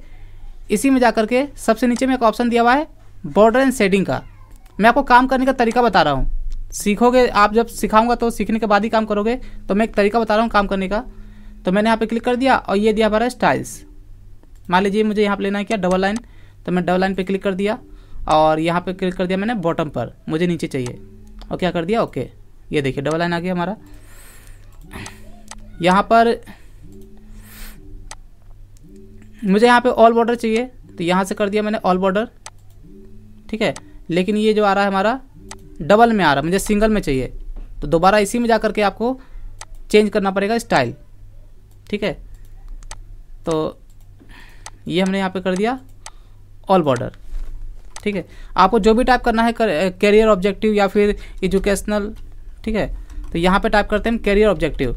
इसी में जा के सबसे नीचे में एक ऑप्शन दिया हुआ है बॉर्डर एंड शेडिंग का मैं आपको काम करने का तरीका बता रहा हूँ सीखोगे आप जब सिखाऊंगा तो सीखने के बाद ही काम करोगे तो मैं एक तरीका बता रहा हूँ काम करने का तो मैंने यहाँ पे क्लिक कर दिया और ये दिया हमारा स्टाइल्स मान लीजिए मुझे यहाँ पे लेना है क्या डबल लाइन तो मैं डबल लाइन पे क्लिक कर दिया और यहाँ पे क्लिक कर दिया मैंने बॉटम पर मुझे नीचे चाहिए और क्या कर दिया ओके ये देखिए डबल लाइन आ गया हमारा यहाँ पर मुझे यहाँ पे ऑल बॉर्डर चाहिए तो यहाँ से कर दिया मैंने ऑल बॉर्डर ठीक है लेकिन ये जो आ रहा है हमारा डबल में आ रहा है मुझे सिंगल में चाहिए तो दोबारा इसी में जा करके आपको चेंज करना पड़ेगा स्टाइल ठीक है तो ये हमने यहाँ पे कर दिया ऑल बॉर्डर ठीक है आपको जो भी टाइप करना है कैरियर ऑब्जेक्टिव या फिर एजुकेशनल ठीक है तो यहाँ पे टाइप करते हैं कैरियर ऑब्जेक्टिव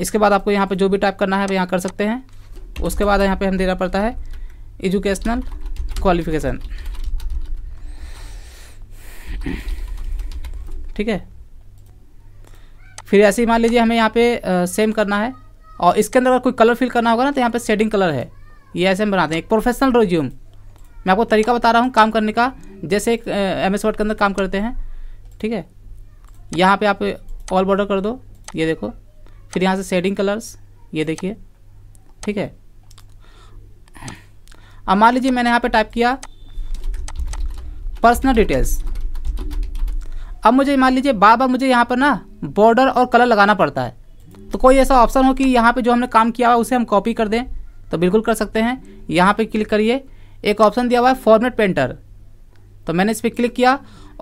इसके बाद आपको यहाँ पे जो भी टाइप करना है वो यहाँ कर सकते हैं उसके बाद यहाँ पे हम देना पड़ता है एजुकेशनल क्वालिफिकेशन ठीक है फिर ऐसे ही मान लीजिए हमें यहाँ पे आ, सेम करना है और इसके अंदर अगर कोई कलर फिल करना होगा ना तो यहाँ पे शेडिंग कलर है ये ऐसे हम बनाते हैं एक प्रोफेशनल रिज्यूम मैं आपको तरीका बता रहा हूँ काम करने का जैसे एक एम एस वर्ड के अंदर काम करते हैं ठीक है यहाँ पे आप ऑल बॉर्डर कर दो ये देखो फिर यहाँ से शेडिंग कलर्स ये देखिए ठीक है अब मान लीजिए मैंने यहाँ पे टाइप किया पर्सनल डिटेल्स अब मुझे मान लीजिए बार बार मुझे यहाँ पर ना बॉर्डर और कलर लगाना पड़ता है तो कोई ऐसा ऑप्शन हो कि यहाँ पे जो हमने काम किया हुआ उसे हम कॉपी कर दें तो बिल्कुल कर सकते हैं यहाँ पे क्लिक करिए एक ऑप्शन दिया हुआ है फॉर्मेट पेंटर तो मैंने इस पर क्लिक किया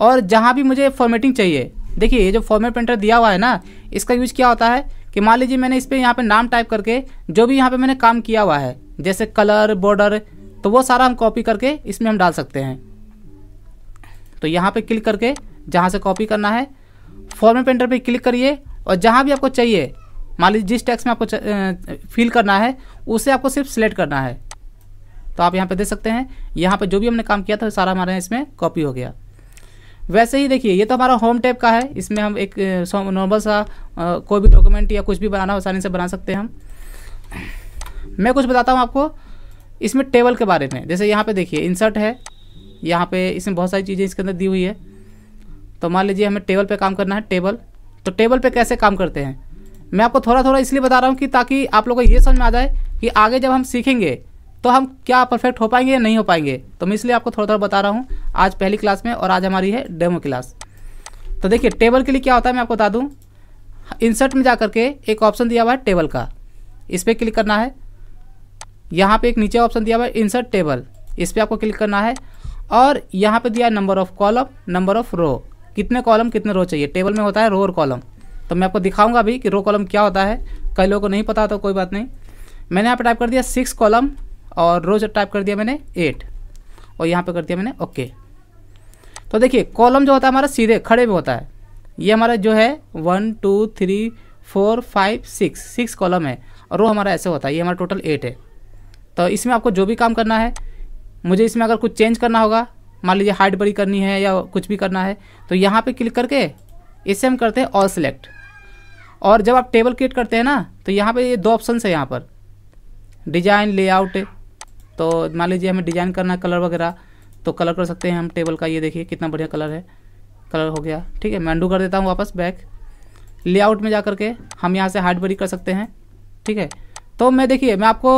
और जहाँ भी मुझे फॉर्मेटिंग चाहिए देखिए ये जो फॉर्मेट पेंटर दिया हुआ है ना इसका यूज क्या होता है कि मान लीजिए मैंने इस पर यहाँ पर नाम टाइप करके जो भी यहाँ पर मैंने काम किया हुआ है जैसे कलर बॉर्डर तो वो सारा हम कॉपी करके इसमें हम डाल सकते हैं तो यहाँ पे क्लिक करके जहाँ से कॉपी करना है फॉर्मेट पेंटर पे क्लिक करिए और जहाँ भी आपको चाहिए मान लीजिए जिस टैक्स में आपको फिल करना है उसे आपको सिर्फ सिलेक्ट करना है तो आप यहाँ पे दे सकते हैं यहाँ पे जो भी हमने काम किया था सारा हमारे इसमें कॉपी हो गया वैसे ही देखिए ये तो हमारा होम टैब का है इसमें हम एक नॉर्मल सा कोई भी डॉक्यूमेंट या कुछ भी बनाना आसानी से बना सकते हैं हम मैं कुछ बताता हूँ आपको इसमें टेबल के बारे में जैसे यहाँ पे देखिए इंसर्ट है यहाँ पे इसमें बहुत सारी चीज़ें इसके अंदर दी हुई है तो मान लीजिए हमें टेबल पे काम करना है टेबल तो टेबल पे कैसे काम करते हैं मैं आपको थोड़ा थोड़ा इसलिए बता रहा हूँ कि ताकि आप लोगों को ये समझ में आ जाए कि आगे जब हम सीखेंगे तो हम क्या परफेक्ट हो पाएंगे या नहीं हो पाएंगे तो मैं इसलिए आपको थोड़ा थोड़ा बता रहा हूँ आज पहली क्लास में और आज हमारी है डेमो क्लास तो देखिए टेबल के लिए क्या होता है मैं आपको बता दूँ इंसर्ट में जा करके एक ऑप्शन दिया हुआ है टेबल का इस पर क्लिक करना है यहाँ पे एक नीचे ऑप्शन दिया हुआ है इंसर्ट टेबल इस पर आपको क्लिक करना है और यहाँ पे दिया है number of column number of row कितने कॉलम कितने रो चाहिए टेबल में होता है रो और कॉलम तो मैं आपको दिखाऊंगा अभी कि रो कॉलम क्या होता है कई लोगों को नहीं पता तो कोई बात नहीं मैंने यहाँ पर टाइप कर दिया सिक्स कॉलम और रोज टाइप कर दिया मैंने एट और यहाँ पे कर दिया मैंने ओके तो देखिए कॉलम जो होता है हमारा सीधे खड़े में होता है ये हमारा जो है one two three four five six six column है और रो हमारा ऐसे होता है ये हमारा टोटल एट है तो इसमें आपको जो भी काम करना है मुझे इसमें अगर कुछ चेंज करना होगा मान लीजिए हाइट बड़ी करनी है या कुछ भी करना है तो यहाँ पे क्लिक करके इससे हम करते हैं ऑल सेलेक्ट और जब आप टेबल क्रिएट करते हैं ना तो यहाँ पर ये यह दो ऑप्शन है यहाँ पर डिजाइन लेआउट तो मान लीजिए हमें डिज़ाइन करना है कलर वगैरह तो कलर कर सकते हैं हम टेबल का ये देखिए कितना बढ़िया कलर है कलर हो गया ठीक है मैं कर देता हूँ वापस बैक लेआउट में जा करके हम यहाँ से हार्ड बरी कर सकते हैं ठीक है तो मैं देखिए मैं आपको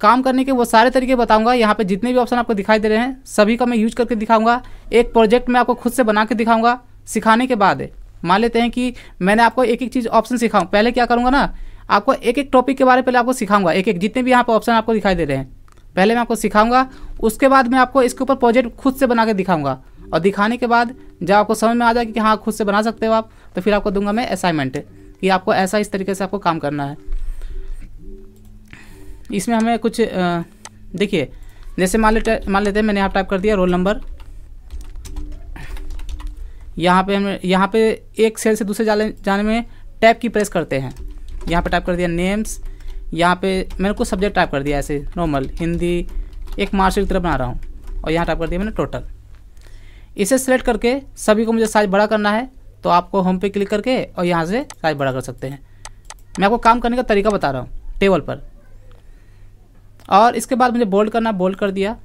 काम करने के वो सारे तरीके बताऊंगा यहाँ पे जितने भी ऑप्शन आपको दिखाई दे रहे हैं सभी का मैं यूज करके दिखाऊंगा एक प्रोजेक्ट में आपको खुद से बना के दिखाऊंगा सिखाने के बाद मान लेते हैं कि मैंने आपको एक एक चीज़ ऑप्शन सिखाऊँ पहले क्या करूँगा ना आपको एक एक टॉपिक के बारे में पहले आपको सिखाऊंगा एक एक जितने भी यहाँ पर ऑप्शन आपको दिखाई दे रहे हैं पहले मैं आपको सिखाऊंगा उसके बाद मैं आपको इसके ऊपर प्रोजेक्ट खुद से बना के दिखाऊंगा और दिखाने के बाद जब आपको समझ में आ जाए कि हाँ खुद से बना सकते हो आप तो फिर आपको दूंगा मैं असाइनमेंट कि आपको ऐसा इस तरीके से आपको काम करना है इसमें हमें कुछ देखिए जैसे मान लेते मान लेते हैं मैंने यहाँ टाइप कर दिया रोल नंबर यहाँ पे हम यहाँ पे एक सेल से दूसरे जाने जाने में टैप की प्रेस करते हैं यहाँ पे टाइप कर दिया नेम्स यहाँ पे मैंने कुछ सब्जेक्ट टाइप कर दिया ऐसे नॉर्मल हिंदी एक मार्क्स की तरह बना रहा हूँ और यहाँ टाइप कर दिया मैंने टोटल इसे सेलेक्ट करके सभी को मुझे साइज बड़ा करना है तो आपको होम पे क्लिक करके और यहाँ से साइज बड़ा कर सकते हैं मैं आपको काम करने का तरीका बता रहा हूँ टेबल पर और इसके बाद मुझे बोल्ड करना बोल्ड कर दिया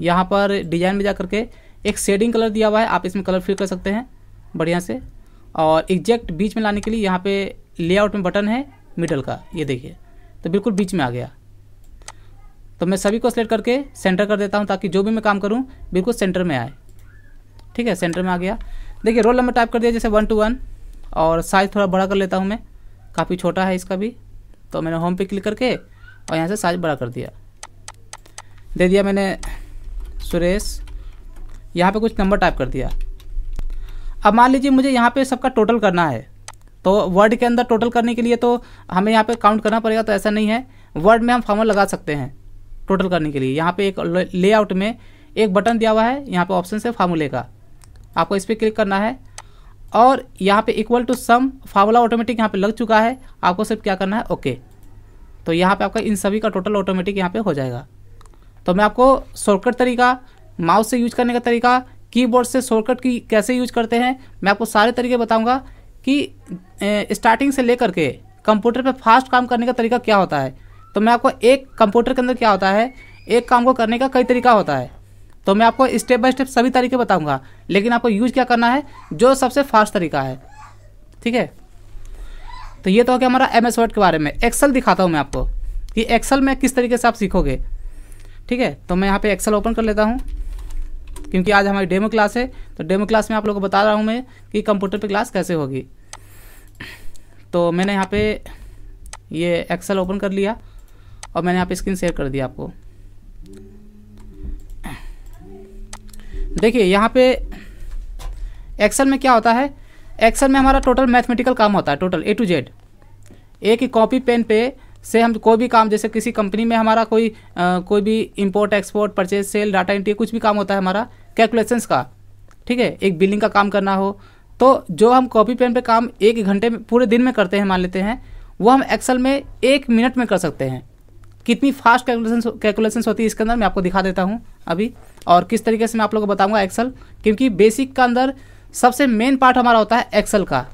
यहाँ पर डिजाइन में जा करके एक शेडिंग कलर दिया हुआ है आप इसमें कलर फिल कर सकते हैं बढ़िया से और एग्जैक्ट बीच में लाने के लिए यहाँ पे लेआउट में बटन है मिडल का ये देखिए तो बिल्कुल बीच में आ गया तो मैं सभी को सेलेक्ट करके सेंटर कर देता हूँ ताकि जो भी मैं काम करूँ बिल्कुल सेंटर में आए ठीक है सेंटर में आ गया देखिए रोल नंबर टाइप कर दिया जैसे वन टू वन और साइज़ थोड़ा बड़ा कर लेता हूँ मैं काफ़ी छोटा है इसका भी तो मैंने होम पे क्लिक करके और यहाँ से साइज बड़ा कर दिया दे दिया मैंने सुरेश यहाँ पे कुछ नंबर टाइप कर दिया अब मान लीजिए मुझे यहाँ पे सबका टोटल करना है तो वर्ड के अंदर टोटल करने के लिए तो हमें यहाँ पे काउंट करना पड़ेगा तो ऐसा नहीं है वर्ड में हम फॉर्मूला लगा सकते हैं टोटल करने के लिए यहाँ पे एक लेआउट में एक बटन दिया हुआ है यहाँ पे ऑप्शन है फार्मूले का आपको इस पर क्लिक करना है और यहाँ पे equal to sum formula automatic यहाँ पे लग चुका है आपको सिर्फ क्या करना है ओके तो यहाँ पे आपका इन सभी का टोटल ऑटोमेटिक यहाँ पे हो जाएगा तो मैं आपको शॉर्टकट तरीका माउस से यूज करने का तरीका कीबोर्ड से शॉर्टकट की कैसे यूज करते हैं मैं आपको सारे तरीके बताऊँगा कि स्टार्टिंग से लेकर के कंप्यूटर पे फास्ट काम करने का तरीका क्या होता है तो मैं आपको एक कंप्यूटर के अंदर क्या होता है एक काम को करने का कई तरीका होता है तो मैं आपको स्टेप बाय स्टेप सभी तरीके बताऊंगा लेकिन आपको यूज क्या करना है जो सबसे फास्ट तरीका है ठीक है तो ये तो हो गया हमारा एम एस वर्ड के बारे में एक्सल दिखाता हूँ मैं आपको कि एक्सल में किस तरीके से आप सीखोगे ठीक है तो मैं यहाँ पे एक्सेल ओपन कर लेता हूँ क्योंकि आज हमारी डेमो क्लास है तो डेमो क्लास में आप लोगों को बता रहा हूँ मैं कि कंप्यूटर पे क्लास कैसे होगी तो मैंने यहाँ पे ये एक्सेल ओपन कर लिया और मैंने यहाँ पे स्क्रीन शेयर कर दिया आपको देखिए यहाँ पे एक्सेल में क्या होता है एक्सेल में हमारा टोटल मैथमेटिकल काम होता है टोटल ए टू जेड एक ही कॉपी पेन पे से हम कोई भी काम जैसे किसी कंपनी में हमारा कोई आ, कोई भी import export purchase sale data entry कुछ भी काम होता है हमारा कैलकुलेशंस का ठीक है एक बिलिंग का काम करना हो तो जो हम कॉपी पेन पे काम एक घंटे में पूरे दिन में करते हैं मान लेते हैं वो हम एक्सल में एक मिनट में कर सकते हैं कितनी फास्ट कैलकुलेशन कैलकुलेशन होती है इसके अंदर मैं आपको दिखा देता हूँ अभी और किस तरीके से मैं आप लोगों को बताऊँगा एक्सल क्योंकि बेसिक का अंदर सबसे मेन पार्ट हमारा होता है एक्सल का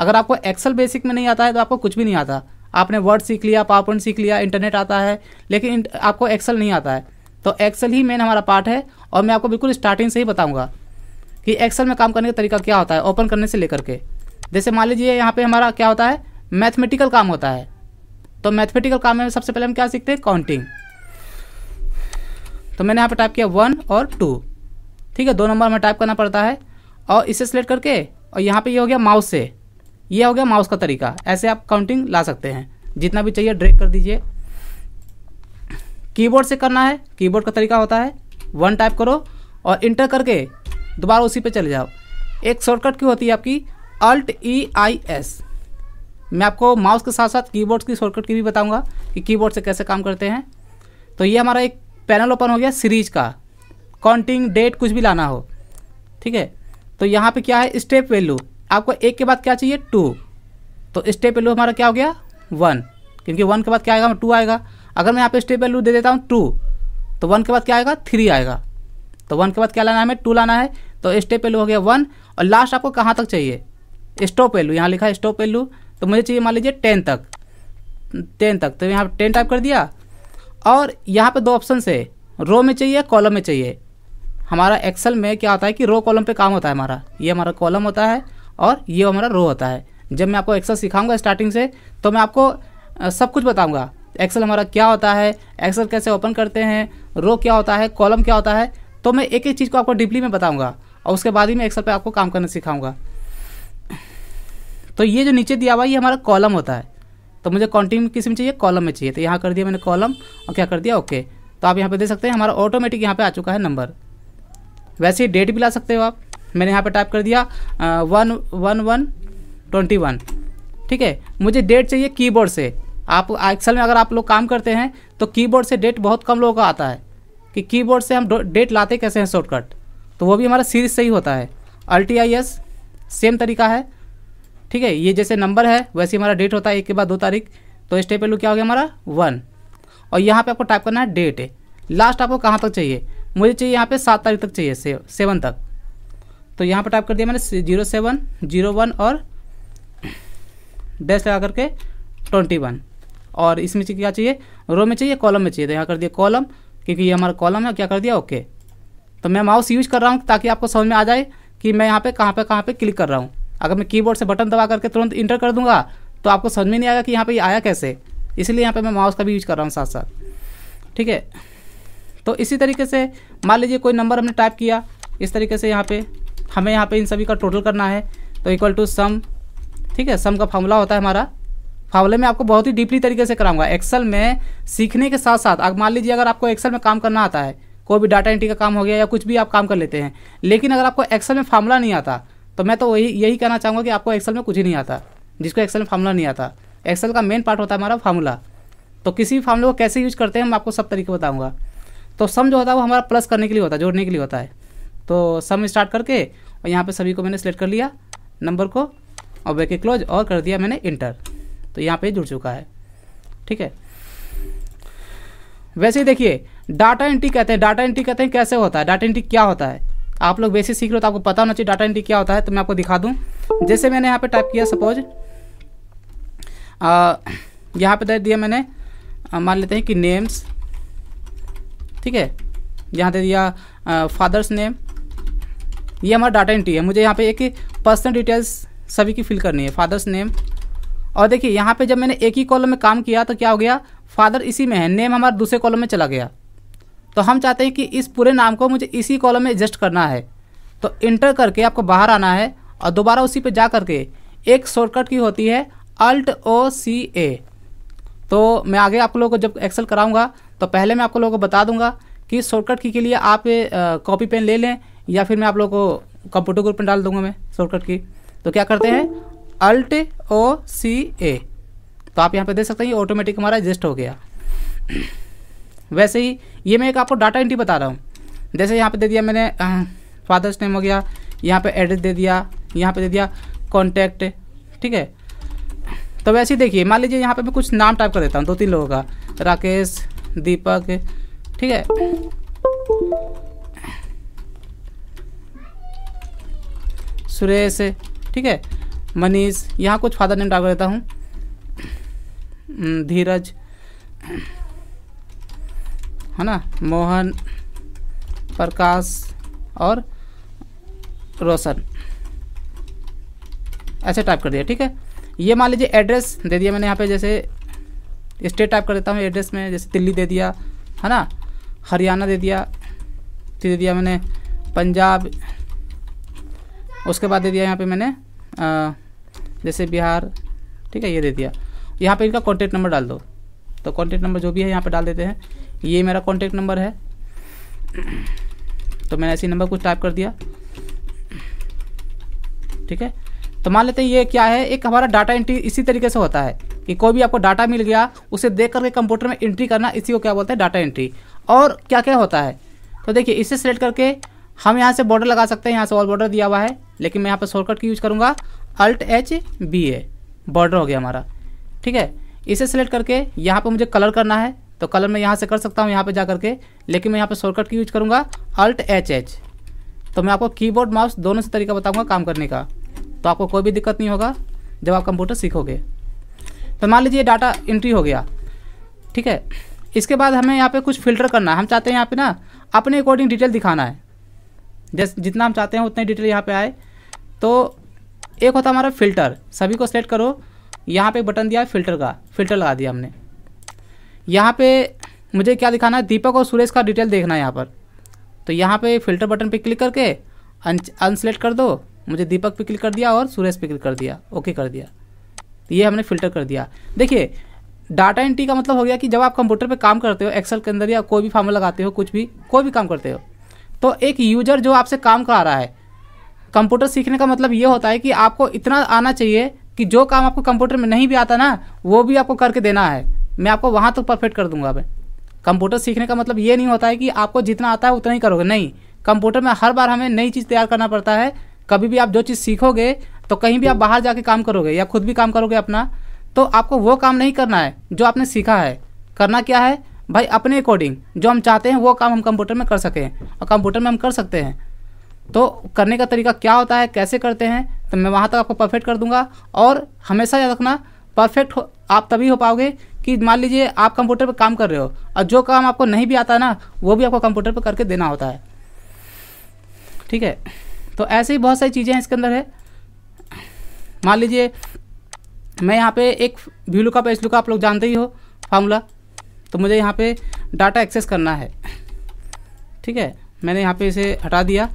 अगर आपको एक्सल बेसिक में नहीं आता है तो आपको कुछ भी नहीं आता आपने वर्ड सीख लिया पावर सीख लिया इंटरनेट आता है लेकिन आपको एक्सेल नहीं आता है तो एक्सेल ही मेन हमारा पार्ट है और मैं आपको बिल्कुल स्टार्टिंग से ही बताऊंगा कि एक्सेल में काम करने का तरीका क्या होता है ओपन करने से लेकर के जैसे मान लीजिए यहाँ पे हमारा क्या होता है मैथमेटिकल काम होता है तो मैथमेटिकल काम में सबसे पहले हम क्या सीखते हैं काउंटिंग तो मैंने यहाँ पर टाइप किया वन और टू ठीक है दो नंबर हमें टाइप करना पड़ता है और इसे सेलेक्ट करके और यहाँ पे ये यह हो गया माउस से ये हो गया माउस का तरीका ऐसे आप काउंटिंग ला सकते हैं जितना भी चाहिए ड्रैग कर दीजिए कीबोर्ड से करना है कीबोर्ड का तरीका होता है वन टाइप करो और इंटर करके दोबारा उसी पे चले जाओ एक शॉर्टकट की होती है आपकी अल्ट ई आई एस मैं आपको माउस के साथ साथ कीबोर्ड की शॉर्टकट की भी बताऊंगा कि कीबोर्ड से कैसे काम करते हैं तो ये हमारा एक पैनल ओपन हो गया सीरीज का काउंटिंग डेट कुछ भी लाना हो ठीक है तो यहाँ पे क्या है स्टेप वैल्यू आपको एक के बाद क्या चाहिए टू तो स्टेप वैल्यू हमारा क्या हो गया वन क्योंकि वन के बाद क्या आएगा टू आएगा अगर मैं यहाँ पे स्टेप वैल्यू दे देता हूँ टू तो वन के बाद क्या आएगा थ्री आएगा तो वन के बाद क्या लाना है हमें टू लाना है तो स्टेप वैल्यू हो गया वन और लास्ट आपको कहाँ तक चाहिए स्टॉप वैल्यू यहाँ लिखा है स्टॉप वैल्यू तो मुझे चाहिए मान लीजिए टेन तक टेन तक तो यहाँ पर टेन टाइप कर दिया और यहाँ पर दो ऑप्शन है रो में चाहिए कॉलम में चाहिए हमारा एक्सेल में क्या होता है कि रो कॉलम पे काम होता है हमारा ये हमारा कॉलम होता है और ये हमारा रो होता है जब मैं आपको एक्सेल सिखाऊंगा स्टार्टिंग से तो मैं आपको सब कुछ बताऊंगा एक्सेल हमारा क्या होता है एक्सेल कैसे ओपन करते हैं रो क्या होता है कॉलम क्या होता है तो मैं एक एक चीज़ को आपको डीपली में बताऊंगा और उसके बाद ही मैं एक्सेल पे आपको काम करना सिखाऊंगा तो ये जो नीचे दिया हुआ ये हमारा कॉलम होता है तो मुझे कॉन्टिन्यू किस में चाहिए कॉलम में चाहिए तो यहाँ कर दिया मैंने कॉलम और क्या कर दिया ओके तो आप यहाँ पे देख सकते हैं हमारा ऑटोमेटिक यहाँ पे आ चुका है नंबर वैसे ही डेट भी ला सकते हो आप मैंने यहाँ पे टाइप कर दिया one one one twenty one ठीक है मुझे डेट चाहिए कीबोर्ड से आप एक्सेल में अगर आप लोग काम करते हैं तो कीबोर्ड से डेट बहुत कम लोगों का आता है कि कीबोर्ड से हम डेट लाते कैसे हैं शॉर्टकट तो वो भी हमारा सीरीज से ही होता है टी आई एस सेम तरीका है ठीक है ये जैसे नंबर है वैसे हमारा डेट होता है एक के बाद दो तारीख तो स्टेप पहलू क्या हो गया हमारा वन और यहाँ पे आपको टाइप करना है डेट लास्ट आपको कहाँ तक चाहिए मुझे चाहिए यहाँ पे सात तारीख तक चाहिए सेवन तक तो यहाँ पर टाइप कर दिया मैंने जीरो सेवन जीरो वन और डैश लगा करके ट्वेंटी वन और इसमें क्या चाहिए रो में चाहिए कॉलम में चाहिए तो यहाँ कर दिया कॉलम क्योंकि ये हमारा कॉलम है क्या कर दिया ओके तो मैं माउस यूज कर रहा हूँ ताकि आपको समझ में आ जाए कि मैं यहाँ पर कहाँ पर कहाँ पर क्लिक कर रहा हूँ अगर मैं कीबोर्ड से बटन दबा करके तुरंत इंटर कर दूंगा तो आपको समझ में नहीं आएगा कि यहाँ पर आया कैसे इसलिए यहाँ पर मैं माउस का भी यूज कर रहा हूँ साथ साथ ठीक है तो इसी तरीके से मान लीजिए कोई नंबर हमने टाइप किया इस तरीके से यहाँ पे हमें यहाँ पे इन सभी का टोटल करना है तो इक्वल टू सम ठीक है सम का फार्मूला होता है हमारा फॉर्मूले में आपको बहुत ही डीपली तरीके से कराऊंगा एक्सेल में सीखने के साथ साथ अब मान लीजिए अगर आपको एक्सेल में काम करना आता है कोई भी डाटा एंट्री का काम हो गया या कुछ भी आप काम कर लेते हैं लेकिन अगर आपको एक्सेल में फार्मूला नहीं आता तो मैं तो वही यही कहना चाहूँगा कि आपको एक्सेल में कुछ ही नहीं आता जिसको एक्सेल में फार्मूला नहीं आता एक्सेल का मेन पार्ट होता है हमारा फार्मूला तो किसी भी फार्मूले को कैसे यूज करते हैं हम आपको सब तरीके बताऊँगा तो सम जो होता है वो हमारा प्लस करने के लिए होता है जोड़ने के लिए होता है तो सम स्टार्ट करके और यहाँ पे सभी को मैंने सेलेक्ट कर लिया नंबर को और बैके क्लोज और कर दिया मैंने इंटर तो यहाँ पे जुड़ चुका है ठीक है वैसे ही देखिए डाटा एंट्री कहते हैं डाटा एंट्री कहते हैं कैसे होता है डाटा एंट्री क्या होता है आप लोग वैसे सीख रहे हो तो आपको पता होना चाहिए डाटा एंट्री क्या होता है तो मैं आपको दिखा दूँ जैसे मैंने यहाँ पे टाइप किया सपोज यहाँ पे दे दिया मैंने मान लेते हैं कि नेम्स ठीक है यहाँ दे दिया फादर्स नेम ये हमारा डाटा एंट्री है मुझे यहाँ पे एक पर्सनल डिटेल्स सभी की फिल करनी है फादर्स नेम और देखिए यहाँ पे जब मैंने एक ही कॉलम में काम किया तो क्या हो गया फादर इसी में है नेम हमारा दूसरे कॉलम में चला गया तो हम चाहते हैं कि इस पूरे नाम को मुझे इसी कॉलम में एडजस्ट करना है तो इंटर करके आपको बाहर आना है और दोबारा उसी पर जा करके एक शॉर्टकट की होती है अल्ट ओ सी ए तो मैं आगे आप लोगों को जब एक्सेल कराऊंगा तो पहले मैं आप लोगों को बता दूंगा कि शॉर्टकट की के लिए आप कॉपी पेन ले लें या फिर मैं आप लोगों को कंप्यूटर ग्रुप में डाल दूंगा मैं शॉर्टकट की तो क्या करते हैं अल्ट ओ सी ए तो आप यहाँ पे देख सकते हैं ये ऑटोमेटिक हमारा एडजस्ट हो गया वैसे ही ये मैं एक आपको डाटा एंट्री बता रहा हूँ जैसे यहाँ पे दे दिया मैंने फादर्स नेम हो गया यहाँ पे एड्रेस दे दिया यहाँ पे दे दिया कॉन्टैक्ट ठीक है तो वैसे ही देखिए मान लीजिए यहाँ पे मैं कुछ नाम टाइप कर देता हूँ दो तीन लोगों का राकेश दीपक ठीक है सुरेश ठीक है मनीष यहाँ कुछ फादर नेम डाल देता हूँ हम्म, धीरज है ना मोहन प्रकाश और रोशन ऐसे टाइप कर दिया ठीक है ये मान लीजिए एड्रेस दे दिया मैंने यहाँ पे जैसे स्टेट टाइप कर देता हूँ एड्रेस में जैसे दिल्ली दे दिया है ना हरियाणा दे दिया दे दिया मैंने पंजाब उसके बाद दे दिया यहाँ पे मैंने आ, जैसे बिहार ठीक है ये दे दिया यहाँ पे इनका कॉन्टैक्ट नंबर डाल दो तो कॉन्टैक्ट नंबर जो भी है यहाँ पे डाल देते हैं ये मेरा कॉन्टैक्ट नंबर है तो मैंने ऐसे नंबर कुछ टाइप कर दिया ठीक है तो मान लेते हैं ये क्या है एक हमारा डाटा एंट्री इसी तरीके से होता है कि कोई भी आपको डाटा मिल गया उसे देख करके कंप्यूटर में एंट्री करना इसी को क्या बोलते हैं डाटा एंट्री और क्या क्या होता है तो देखिए इसे सेलेक्ट करके हम यहाँ से बॉर्डर लगा सकते हैं यहाँ से ऑल बॉर्डर दिया हुआ है लेकिन मैं यहाँ पर शॉर्टकट की यूज़ करूँगा Alt H B A border हो गया हमारा ठीक है इसे सेलेक्ट करके यहाँ पर मुझे कलर करना है तो कलर मैं यहाँ से कर सकता हूँ यहाँ पर जा करके लेकिन मैं यहाँ पर शॉर्टकट की यूज करूँगा अल्ट एच एच तो मैं आपको कीबोर्ड माउस दोनों से तरीका बताऊँगा काम करने का तो आपको कोई भी दिक्कत नहीं होगा जब आप कंप्यूटर सीखोगे तो मान लीजिए डाटा एंट्री हो गया ठीक है इसके बाद हमें यहाँ पे कुछ फिल्टर करना है हम चाहते हैं यहाँ पे ना अपने अकॉर्डिंग डिटेल दिखाना है जैसे जितना हम चाहते हैं उतने डिटेल यहाँ पे आए तो एक होता हमारा फ़िल्टर सभी को सेलेक्ट करो यहाँ पे बटन दिया है फ़िल्टर का फ़िल्टर लगा दिया हमने यहाँ पे मुझे क्या दिखाना है दीपक और सुरेश का डिटेल देखना है यहाँ पर तो यहाँ पे फ़िल्टर बटन पे क्लिक करके अनसेलेक्ट कर दो मुझे दीपक पे क्लिक कर दिया और सुरेश पे क्लिक कर दिया ओके कर दिया ये हमने फ़िल्टर कर दिया देखिए डाटा एंट्री का मतलब हो गया कि जब आप कंप्यूटर पर काम करते हो एक्सल के अंदर या कोई भी फार्मूला लगाते हो कुछ भी कोई भी काम करते हो तो एक यूज़र जो आपसे काम करा रहा है कंप्यूटर सीखने का मतलब ये होता है कि आपको इतना आना चाहिए कि जो काम आपको कंप्यूटर में नहीं भी आता ना वो भी आपको करके देना है मैं आपको वहाँ तक तो परफेक्ट कर दूंगा मैं कंप्यूटर सीखने का मतलब ये नहीं होता है कि आपको जितना आता है उतना ही करोगे नहीं कंप्यूटर में हर बार हमें नई चीज़ तैयार करना पड़ता है कभी भी आप जो चीज़ सीखोगे तो कहीं भी आप बाहर जाके काम करोगे या खुद भी काम करोगे अपना तो आपको वो काम नहीं करना है जो आपने सीखा है करना क्या है भाई अपने अकॉर्डिंग जो हम चाहते हैं वो काम हम कंप्यूटर में कर सकें और कंप्यूटर में हम कर सकते हैं तो करने का तरीका क्या होता है कैसे करते हैं तो मैं वहाँ तक आपको परफेक्ट कर दूंगा और हमेशा याद रखना परफेक्ट आप तभी हो पाओगे कि मान लीजिए आप कंप्यूटर पर काम कर रहे हो और जो काम आपको नहीं भी आता ना वो भी आपको कंप्यूटर पर करके देना होता है ठीक है तो ऐसे ही बहुत सारी चीज़ें इसके अंदर है मान लीजिए मैं यहाँ पे एक व्यू लुकअप एच लुकअप आप लोग जानते ही हो फार्मूला तो मुझे यहाँ पे डाटा एक्सेस करना है ठीक है मैंने यहाँ पे इसे हटा दिया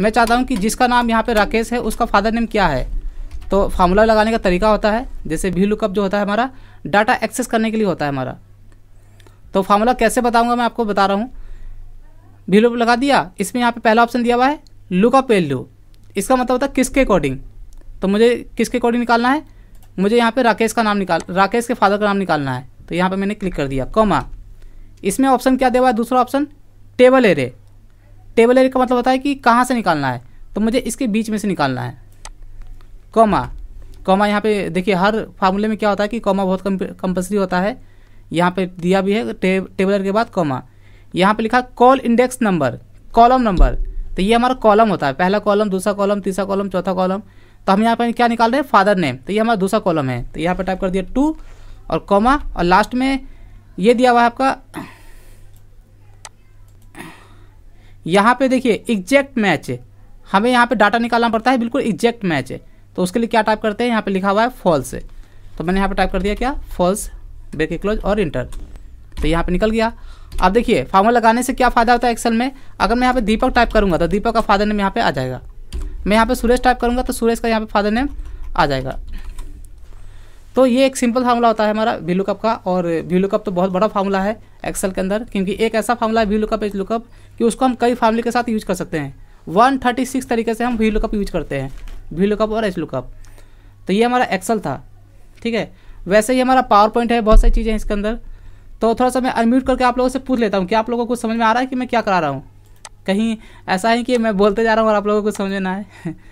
मैं चाहता हूँ कि जिसका नाम यहाँ पे राकेश है उसका फादर नेम क्या है तो फार्मूला लगाने का तरीका होता है जैसे भी लुकअप जो होता है हमारा डाटा एक्सेस करने के लिए होता है हमारा तो फार्मूला कैसे बताऊँगा मैं आपको बता रहा हूँ भी लुकअप लगा दिया इसमें यहाँ पर पहला ऑप्शन दिया हुआ है लुकअप वैल्यू इसका मतलब होता है किसके अकॉर्डिंग तो मुझे किसके अकॉर्डिंग निकालना है मुझे यहाँ पर राकेश का नाम निकाल राकेश के फादर का नाम निकालना है तो यहाँ पर मैंने क्लिक कर दिया कॉमा इसमें ऑप्शन क्या दिया हुआ है दूसरा option table array table area का मतलब होता है कि कहाँ से निकालना है तो मुझे इसके बीच में से निकालना है कॉमा कॉमा यहाँ पे देखिए हर फार्मूले में क्या होता है कि कॉमा बहुत कंपल्सरी होता है यहाँ पे दिया भी है टे, टेबलर के बाद कॉमा यहाँ पे लिखा col index number column number तो ये हमारा कॉलम होता है पहला कॉलम दूसरा कॉलम तीसरा कॉलम चौथा कॉलम तो हम यहाँ पर क्या निकाल रहे हैं फादर नेम तो ये हमारा दूसरा कॉलम है तो यहाँ पर टाइप कर दिया टू और कॉमा और लास्ट में ये दिया हुआ है आपका यहाँ पे देखिए एग्जैक्ट मैच हमें यहाँ पे डाटा निकालना पड़ता है बिल्कुल एग्जैक्ट मैच है तो उसके लिए क्या टाइप करते हैं यहाँ पे लिखा हुआ है फॉल्स है तो मैंने यहाँ पे टाइप कर दिया क्या फॉल्स ब्रेक क्लोज और इंटर तो यहाँ पे निकल गया अब देखिए फार्मूला लगाने से क्या फ़ायदा होता है एक्सेल में अगर मैं यहाँ पे दीपक टाइप करूँगा तो दीपक का फादर नेम यहाँ पे आ जाएगा मैं यहाँ पे सुरेश टाइप करूँगा तो सुरेश का यहाँ पे फादर नेम आ जाएगा तो ये एक सिंपल फार्मूला होता है हमारा व्यू लुकअप का और व्यू लुकअप तो बहुत बड़ा फार्मूला है एक्सेल के अंदर क्योंकि एक ऐसा फार्मूला है व्यू लुकअप एज लुकअप कि उसको हम कई फैमिली के साथ यूज कर सकते हैं वन थर्टी सिक्स तरीके से हम वी लुकअप यूज करते हैं वी लुकअप और एच लुकअप तो ये हमारा एक्सल था ठीक है वैसे ही हमारा पावर पॉइंट है बहुत सारी चीज़ें हैं इसके अंदर तो थोड़ा सा मैं अनम्यूट करके आप लोगों से पूछ लेता हूँ कि आप लोगों को समझ में आ रहा है कि मैं क्या करा रहा हूँ कहीं ऐसा है कि मैं बोलते जा रहा हूँ और आप लोगों को समझ में ना आए (laughs)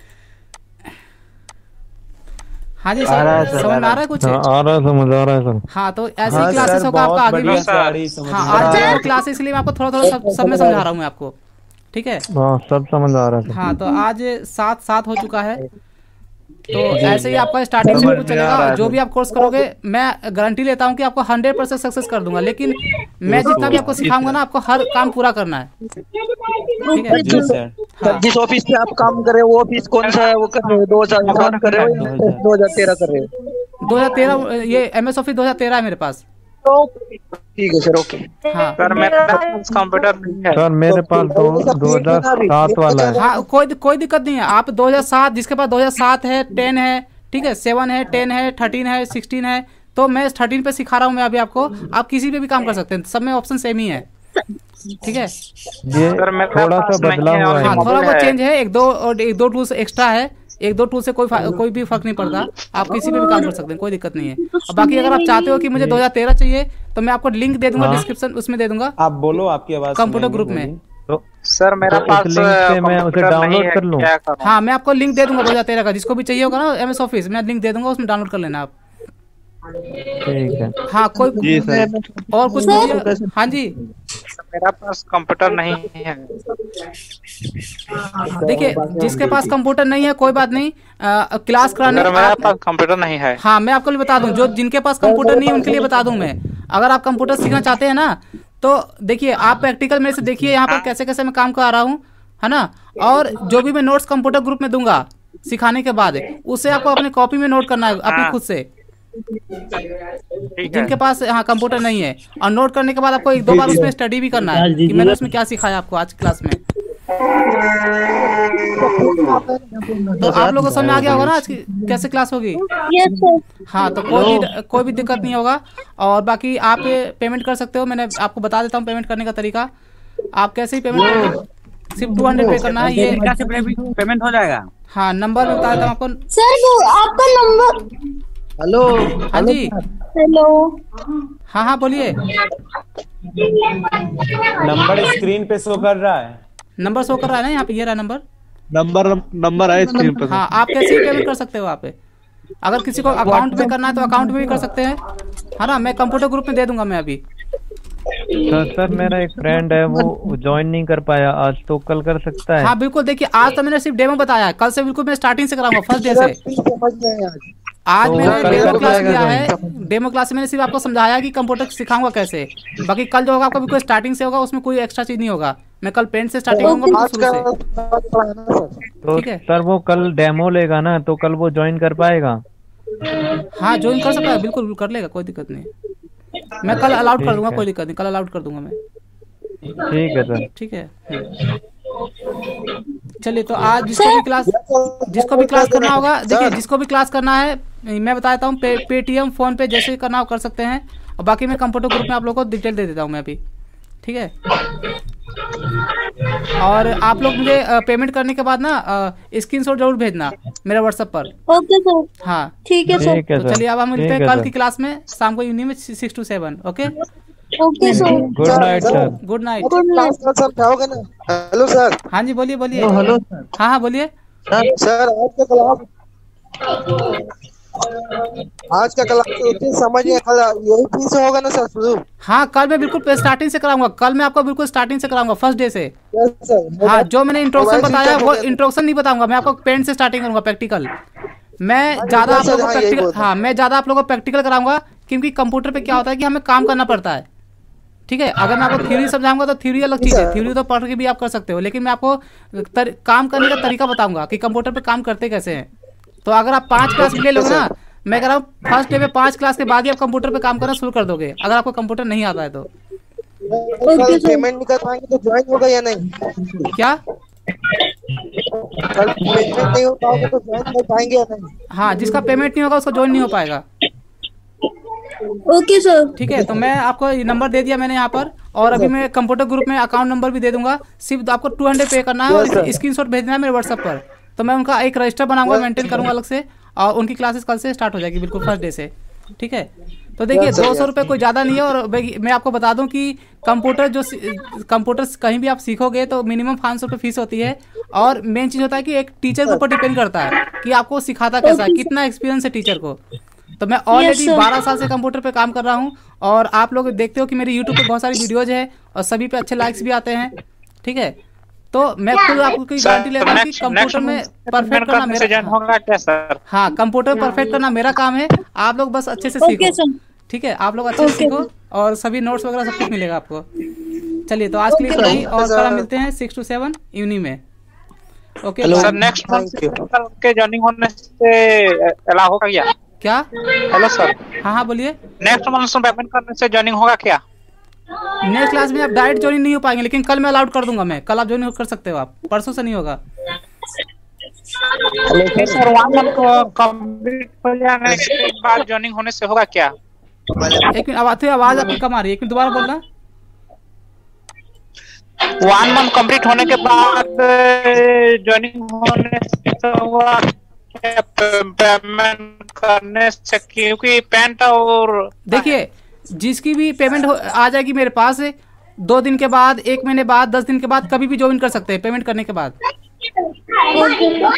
हाँ जी सर समझ आ रहा है कुछ आ रहा है समझ आ रहा है सर हाँ तो ऐसे हाँ, ही क्लासेस होगा आपका आगे भी हाँ आज क्लासेस इसलिए मैं आपको थोड़ा थोड़ा हाँ, सब सब में समझा रहा हूँ मैं आपको ठीक है हाँ, सब समझ आ रहा है हाँ तो आज सात सात हो चुका है तो ऐसे ही आपका स्टार्टिंग से कुछ चलेगा जो भी आप कोर्स करोगे मैं गारंटी लेता हूँ कि आपको हंड्रेड परसेंट सक्सेस कर दूंगा लेकिन मैं जितना भी आपको सिखाऊंगा ना आपको हर काम पूरा करना है ठीक है हाँ। जिस ऑफिस पे आप काम कर रहे हो वो ऑफिस कौन सा है वो कर रहे हो दो हजार सात हाँ, कर रहे हो दो हजार तेरह कर रहे हो दो हजार तेरह ये एम एस ऑफिस दो हजार तेरह है मेरे पास तो ठीक है सर ओके हाँ। सर मेरे कंप्यूटर सर मेरे पास दो दो हजार सात वाला है हाँ कोई कोई दिक्कत नहीं है आप दो हजार सात जिसके पास दो हजार सात है टेन है ठीक है सेवन है टेन है थर्टीन है सिक्सटीन है तो मैं थर्टीन पे सिखा रहा हूँ मैं अभी आपको आप किसी पे भी काम कर सकते हैं सब में ऑप्शन सेम ही है ठीक है ये थोड़ा सा बदला हुआ है थोड़ा बहुत चेंज है एक दो और एक दो टूल्स एक्स्ट्रा है एक दो टूल से कोई हम्म। कोई भी फर्क नहीं पड़ता आप किसी पे भी काम कर सकते हैं कोई दिक्कत नहीं है और बाकी अगर आप चाहते हो कि मुझे 2013 चाहिए तो मैं आपको लिंक दे दूंगा डिस्क्रिप्शन हाँ। उसमें दे दूंगा आप बोलो आपकी आवाज कंप्यूटर ग्रुप में तो सर मेरा तो पास लिंक से मैं उसे डाउनलोड कर लूं हाँ मैं आपको लिंक दे दूंगा तेरह का जिसको भी चाहिए होगा ना एमएस ऑफिस मैं लिंक दे दूंगा उसमें डाउनलोड कर लेना आप ठीक है हाँ कोई जी सर और कुछ सर? हाँ जी मेरा पास कंप्यूटर नहीं है देखिए जिसके पास कंप्यूटर नहीं है कोई बात नहीं आ, क्लास कराने मेरा पास कंप्यूटर नहीं है हाँ मैं आपको बता दूं जो जिनके पास कंप्यूटर नहीं है उनके लिए बता दूं मैं अगर आप कंप्यूटर सीखना चाहते हैं ना तो देखिए आप प्रैक्टिकल में से देखिए यहाँ पर कैसे कैसे मैं काम कर रहा हूँ है ना और जो भी मैं नोट्स कंप्यूटर ग्रुप में दूंगा सिखाने के बाद उसे आपको अपने कॉपी में नोट करना है अपने हाँ। खुद से जिनके पास हाँ कंप्यूटर नहीं है और नोट करने के बाद आपको एक दो बार उसमें स्टडी भी करना है कि मैंने उसमें क्या सिखाया आपको आज क्लास में तो, तो आप लोगों को समझ आ गया होगा ना आज कैसे क्लास होगी हाँ तो कोई भी कोई भी दिक्कत नहीं होगा और बाकी आप पेमेंट कर सकते हो मैंने आपको बता देता हूँ पेमेंट करने का तरीका आप कैसे ही पेमेंट करेंगे सिर्फ टू हंड्रेड पे करना है ये पेमेंट हो जाएगा हाँ नंबर बता देता हूँ आपको सर वो आपका नंबर हेलो हाँ जी हेलो हाँ हाँ बोलिए नंबर स्क्रीन पे शो कर रहा है नंबर शो कर रहा है ना यहाँ पे ये रहा नंबर नंबर नंबर है स्क्रीन पे हाँ आप कैसे पेमेंट कर सकते हो वहाँ पे अगर किसी को अकाउंट में करना है तो अकाउंट में भी कर सकते हैं है हाँ ना मैं कंप्यूटर ग्रुप में दे दूंगा मैं अभी सर सर मेरा एक फ्रेंड है वो ज्वाइन नहीं कर पाया आज तो कल कर सकता है हाँ बिल्कुल देखिए आज तो मैंने सिर्फ डेमो बताया कल से बिल्कुल मैं स्टार्टिंग से कराऊंगा फर्स्ट डे से आज तो मैंने डेमो क्लास किया है डेमो क्लास में सिर्फ आपको समझाया कि कंप्यूटर सिखाऊंगा कैसे बाकी कल जो होगा आपका भी कोई स्टार्टिंग से होगा उसमें कोई एक्स्ट्रा चीज नहीं होगा मैं कल पेंट से स्टार्टिंग होगा तो, तो, तो ठीक है सर वो कल डेमो लेगा ना तो कल वो ज्वाइन कर पाएगा हाँ ज्वाइन कर सकता है बिल्कुल कर लेगा कोई दिक्कत नहीं मैं कल अलाउड कर दूंगा कोई दिक्कत नहीं कल अलाउड कर दूंगा मैं ठीक है सर ठीक है चलिए तो आज जिसको भी क्लास जिसको भी क्लास करना होगा देखिए जिसको भी क्लास करना है मैं बता देता हूँ पे, पेटीएम फोन पे जैसे करना हो कर सकते हैं और बाकी मैं कंप्यूटर ग्रुप में आप लोगों को डिटेल दे देता हूँ मैं अभी ठीक है और आप लोग मुझे पेमेंट करने के बाद ना स्क्रीन शॉट जरूर भेजना मेरा व्हाट्सएप पर ओके सर हाँ ठीक है सर तो चलिए अब हम मिलते हैं कल की क्लास में शाम को इवनिंग में six to seven okay okay sir good night sir good night good night sir समझाओगे ना हेलो सर हाँ जी बोलिए बोलिए हेलो सर हाँ हाँ बोलिए सर सर आज का क्लास आज का क्लास तो इतनी समझ यही फिर से होगा ना सर शुरू हाँ कल मैं बिल्कुल स्टार्टिंग से कराऊंगा कल मैं आपको बिल्कुल स्टार्टिंग से कराऊंगा फर्स्ट डे से हाँ जो मैंने इंट्रोडक्शन बताया तो वो इंट्रोडक्शन नहीं बताऊंगा मैं आपको पेंट से स्टार्टिंग करूंगा प्रैक्टिकल मैं हाँ, ज्यादा आप लोगों को प्रैक्टिकल हाँ, हाँ मैं ज्यादा आप लोगों को प्रैक्टिकल कराऊंगा क्योंकि कंप्यूटर पे क्या होता है कि हमें काम करना पड़ता है ठीक है अगर मैं आपको थ्योरी समझाऊंगा तो थ्योरी अलग चीज़ है थ्योरी तो पढ़ के भी आप कर सकते हो लेकिन मैं आपको तर, काम करने का तरीका बताऊंगा कि कंप्यूटर पे काम करते कैसे हैं तो अगर आप पांच क्लास ले लोगे ना मैं कह रहा हूँ फर्स्ट डे में पांच क्लास के बाद ही आप कंप्यूटर पे काम करना शुरू कर दोगे अगर आपको कंप्यूटर नहीं आता है तो पेमेंट पाएंगे तो ज्वाइन तो होगा या नहीं क्या तो हाँ जिसका पेमेंट नहीं होगा उसको ज्वाइन नहीं हो पाएगा ओके सर ठीक है तो मैं आपको नंबर दे दिया मैंने यहाँ पर और अभी मैं कंप्यूटर ग्रुप में अकाउंट नंबर भी दे दूंगा सिर्फ आपको टू हंड्रेड पे करना है और स्क्रीन शॉट भेजना है मेरे व्हाट्सएप पर तो मैं उनका एक रजिस्टर बनाऊंगा मेंटेन करूंगा अलग से और उनकी क्लासेस कल से स्टार्ट हो जाएगी बिल्कुल फर्स्ट डे से ठीक है तो देखिए दो सौ रुपये कोई ज़्यादा नहीं है और मैं आपको बता दूं कि कंप्यूटर जो कंप्यूटर कहीं भी आप सीखोगे तो मिनिमम पाँच सौ रुपये फीस होती है और मेन चीज़ होता है कि एक टीचर के ऊपर डिपेंड करता है कि आपको सिखाता कैसा कितना एक्सपीरियंस है टीचर को तो मैं ऑलरेडी yes, बारह साल से कंप्यूटर पे काम कर रहा हूँ और आप लोग देखते हो कि मेरे यूट्यूब पे बहुत सारी वीडियोज है और सभी पे अच्छे लाइक्स भी आते हैं ठीक है तो मैं खुद आपको गारंटी लेता हूँ कि कंप्यूटर में परफेक्ट करना मेरा हाँ कंप्यूटर परफेक्ट करना मेरा काम है आप लोग बस अच्छे से सीखो ठीक है आप लोग अच्छे से सीखो और सभी नोट्स वगैरह सब कुछ मिलेगा आपको चलिए तो आज के लिए सही और कल मिलते हैं सिक्स टू सेवन इवनिंग में ओके सर नेक्स्ट मंथ के ज्वाइनिंग होने से अलाउ होगा क्या क्या हेलो सर हाँ हाँ बोलिए नेक्स्ट मानसून बैकमेंट करने से ज्वाइनिंग होगा क्या नेक्स्ट क्लास में आप डायरेक्ट ज्वाइनिंग नहीं हो पाएंगे लेकिन कल मैं अलाउड कर दूंगा मैं कल आप ज्वाइन कर सकते हो आप परसों से नहीं होगा लेकिन सर वन मंथ कंप्लीट हो जाने के बाद ज्वाइनिंग होने से होगा क्या एक मिनट आवाज आवाज आपकी कम आ रही है एक मिनट दोबारा बोलना वन मंथ कंप्लीट होने के बाद ज्वाइनिंग होने से होगा पेमेंट करने से क्योंकि पेंट और देखिए जिसकी भी पेमेंट आ जाएगी मेरे पास दो दिन के बाद एक महीने बाद दस दिन के बाद कभी भी ज्वाइन कर सकते हैं पेमेंट करने के बाद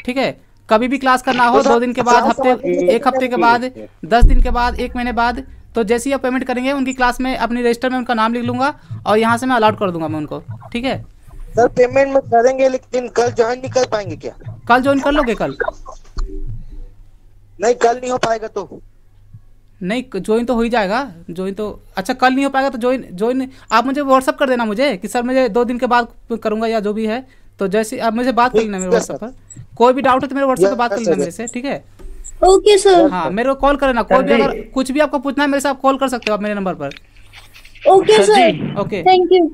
ठीक है कभी भी क्लास करना हो दो दिन के बाद हफ्ते एक हफ्ते के बाद दस दिन के बाद एक महीने बाद तो जैसे ही आप पेमेंट करेंगे उनकी क्लास में अपनी रजिस्टर में उनका नाम लिख लूंगा और यहाँ से मैं अलाउट कर दूंगा मैं उनको ठीक है सर पेमेंट में करेंगे लेकिन कल ज्वाइन नहीं कर पाएंगे क्या कल ज्वाइन कर लोगे कल नहीं कल नहीं हो पाएगा तो नहीं ज्वाइन तो हो ही जाएगा ज्वाइन तो अच्छा कल नहीं हो पाएगा तो ज्वाइन ज्वाइन आप मुझे व्हाट्सअप कर देना मुझे कि सर मुझे दो दिन के बाद करूंगा या जो भी है तो जैसे आप मुझे बात कर लेना मेरे व्हाट्सएप पर कोई भी डाउट है तो मेरे व्हाट्सएप पर बात कर लेना मेरे से ठीक है ओके सर हाँ, हाँ मेरे को कॉल करना कोई भी अगर कुछ भी आपको पूछना है मेरे से आप कॉल कर सकते हो आप मेरे नंबर पर okay sir okay thank you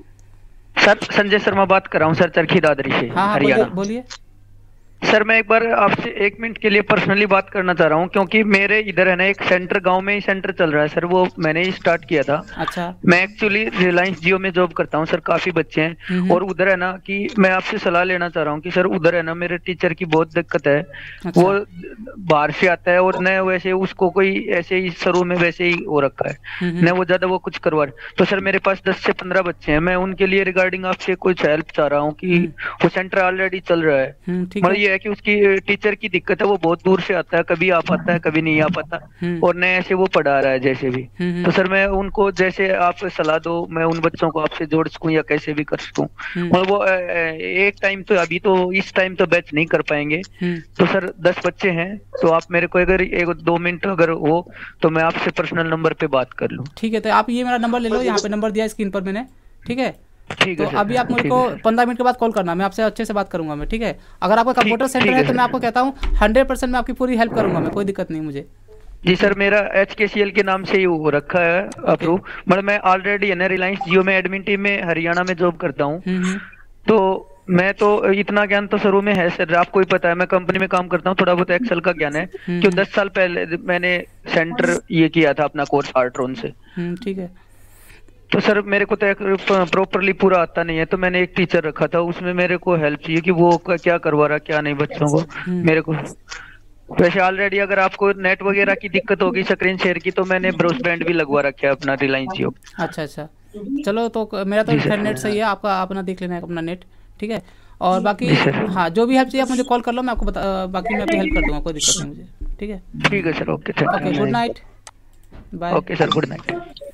sir Sanjay Sharma बात कर रहा हूँ सर चरखी दादरी से हाँ, हाँ बोलिए सर मैं एक बार आपसे एक मिनट के लिए पर्सनली बात करना चाह रहा हूँ क्योंकि मेरे इधर है ना एक सेंटर गांव में ही सेंटर चल रहा है सर वो मैंने ही स्टार्ट किया था अच्छा मैं एक्चुअली रिलायंस जियो में जॉब करता हूँ सर काफी बच्चे हैं और उधर है ना कि मैं आपसे सलाह लेना चाह रहा हूँ कि सर उधर है ना मेरे टीचर की बहुत दिक्कत है अच्छा। वो बाहर से आता है और न वैसे उसको कोई ऐसे ही सरों में वैसे ही हो रखा है न वो ज्यादा वो कुछ करवा तो सर मेरे पास दस से पंद्रह बच्चे हैं मैं उनके लिए रिगार्डिंग आपसे कुछ हेल्प चाह रहा हूँ की हम्म। वो सेंटर ऑलरेडी चल रहा है हम्म, मतलब है कि उसकी टीचर की दिक्कत है वो बहुत दूर से आता है कभी आ पाता है कभी नहीं आ पाता हम्म। और न ऐसे वो पढ़ा रहा है जैसे भी हम्म, हम्म। तो सर मैं उनको जैसे आप सलाह दो मैं उन बच्चों को आपसे जोड़ सकूं या कैसे भी कर सकूं और वो एक टाइम तो अभी तो इस टाइम तो बैच नहीं कर पाएंगे तो सर दस बच्चे हैं तो आप मेरे को अगर एक दो मिनट अगर हो तो मैं आपसे पर्सनल नंबर पे बात कर लूँ ठीक है तो आप ये मेरा नंबर ले लो यहाँ पे नंबर दिया स्क्रीन पर मैंने ठीक है ठीक है तो अभी आप मुझको पंद्रह मिनट के बाद कॉल करना मैं आपसे अच्छे से बात करूंगा मैं ठीक है अगर आपका कंप्यूटर सेंटर है तो मैं आपको कहता हूँ हंड्रेड परसेंट मैं आपकी पूरी हेल्प करूंगा मैं कोई दिक्कत नहीं मुझे जी सर मेरा एच के सी एल के नाम से ही हो रखा है अप्रूव मतलब मैं ऑलरेडी है ना रिलायंस जियो में एडमिन टीम में हरियाणा में जॉब करता हूँ हम्म, हम्म। तो मैं तो इतना ज्ञान तो शुरू में है सर आपको ही पता है मैं कंपनी में काम करता हूँ थोड़ा बहुत एक्सेल का ज्ञान है हम्म, क्यों दस साल पहले मैंने सेंटर ये किया था अपना कोर्स आर्ट्रोन से ठीक है तो सर मेरे को तो प्रॉपरली पूरा आता नहीं है तो मैंने एक टीचर रखा था उसमें मेरे को हेल्प चाहिए कि वो क्या करवा रहा क्या नहीं बच्चों को हम्म। मेरे को वैसे ऑलरेडी अगर आपको नेट वगैरह की दिक्कत होगी स्क्रीन शेयर की तो मैंने ब्रॉडबैंड भी लगवा रखा है अपना रिलायंस जियो अच्छा अच्छा चलो तो मेरा तो खैर नेट सही है आपका अपना देख लेना है अपना नेट ठीक है और बाकी हाँ जो भी हेल्प चाहिए आप मुझे कॉल कर लो मैं आपको बता बाकी मैं आपकी हेल्प कर दूंगा कोई दिक्कत नहीं मुझे ठीक है ठीक है sir okay okay good night bye okay sir good night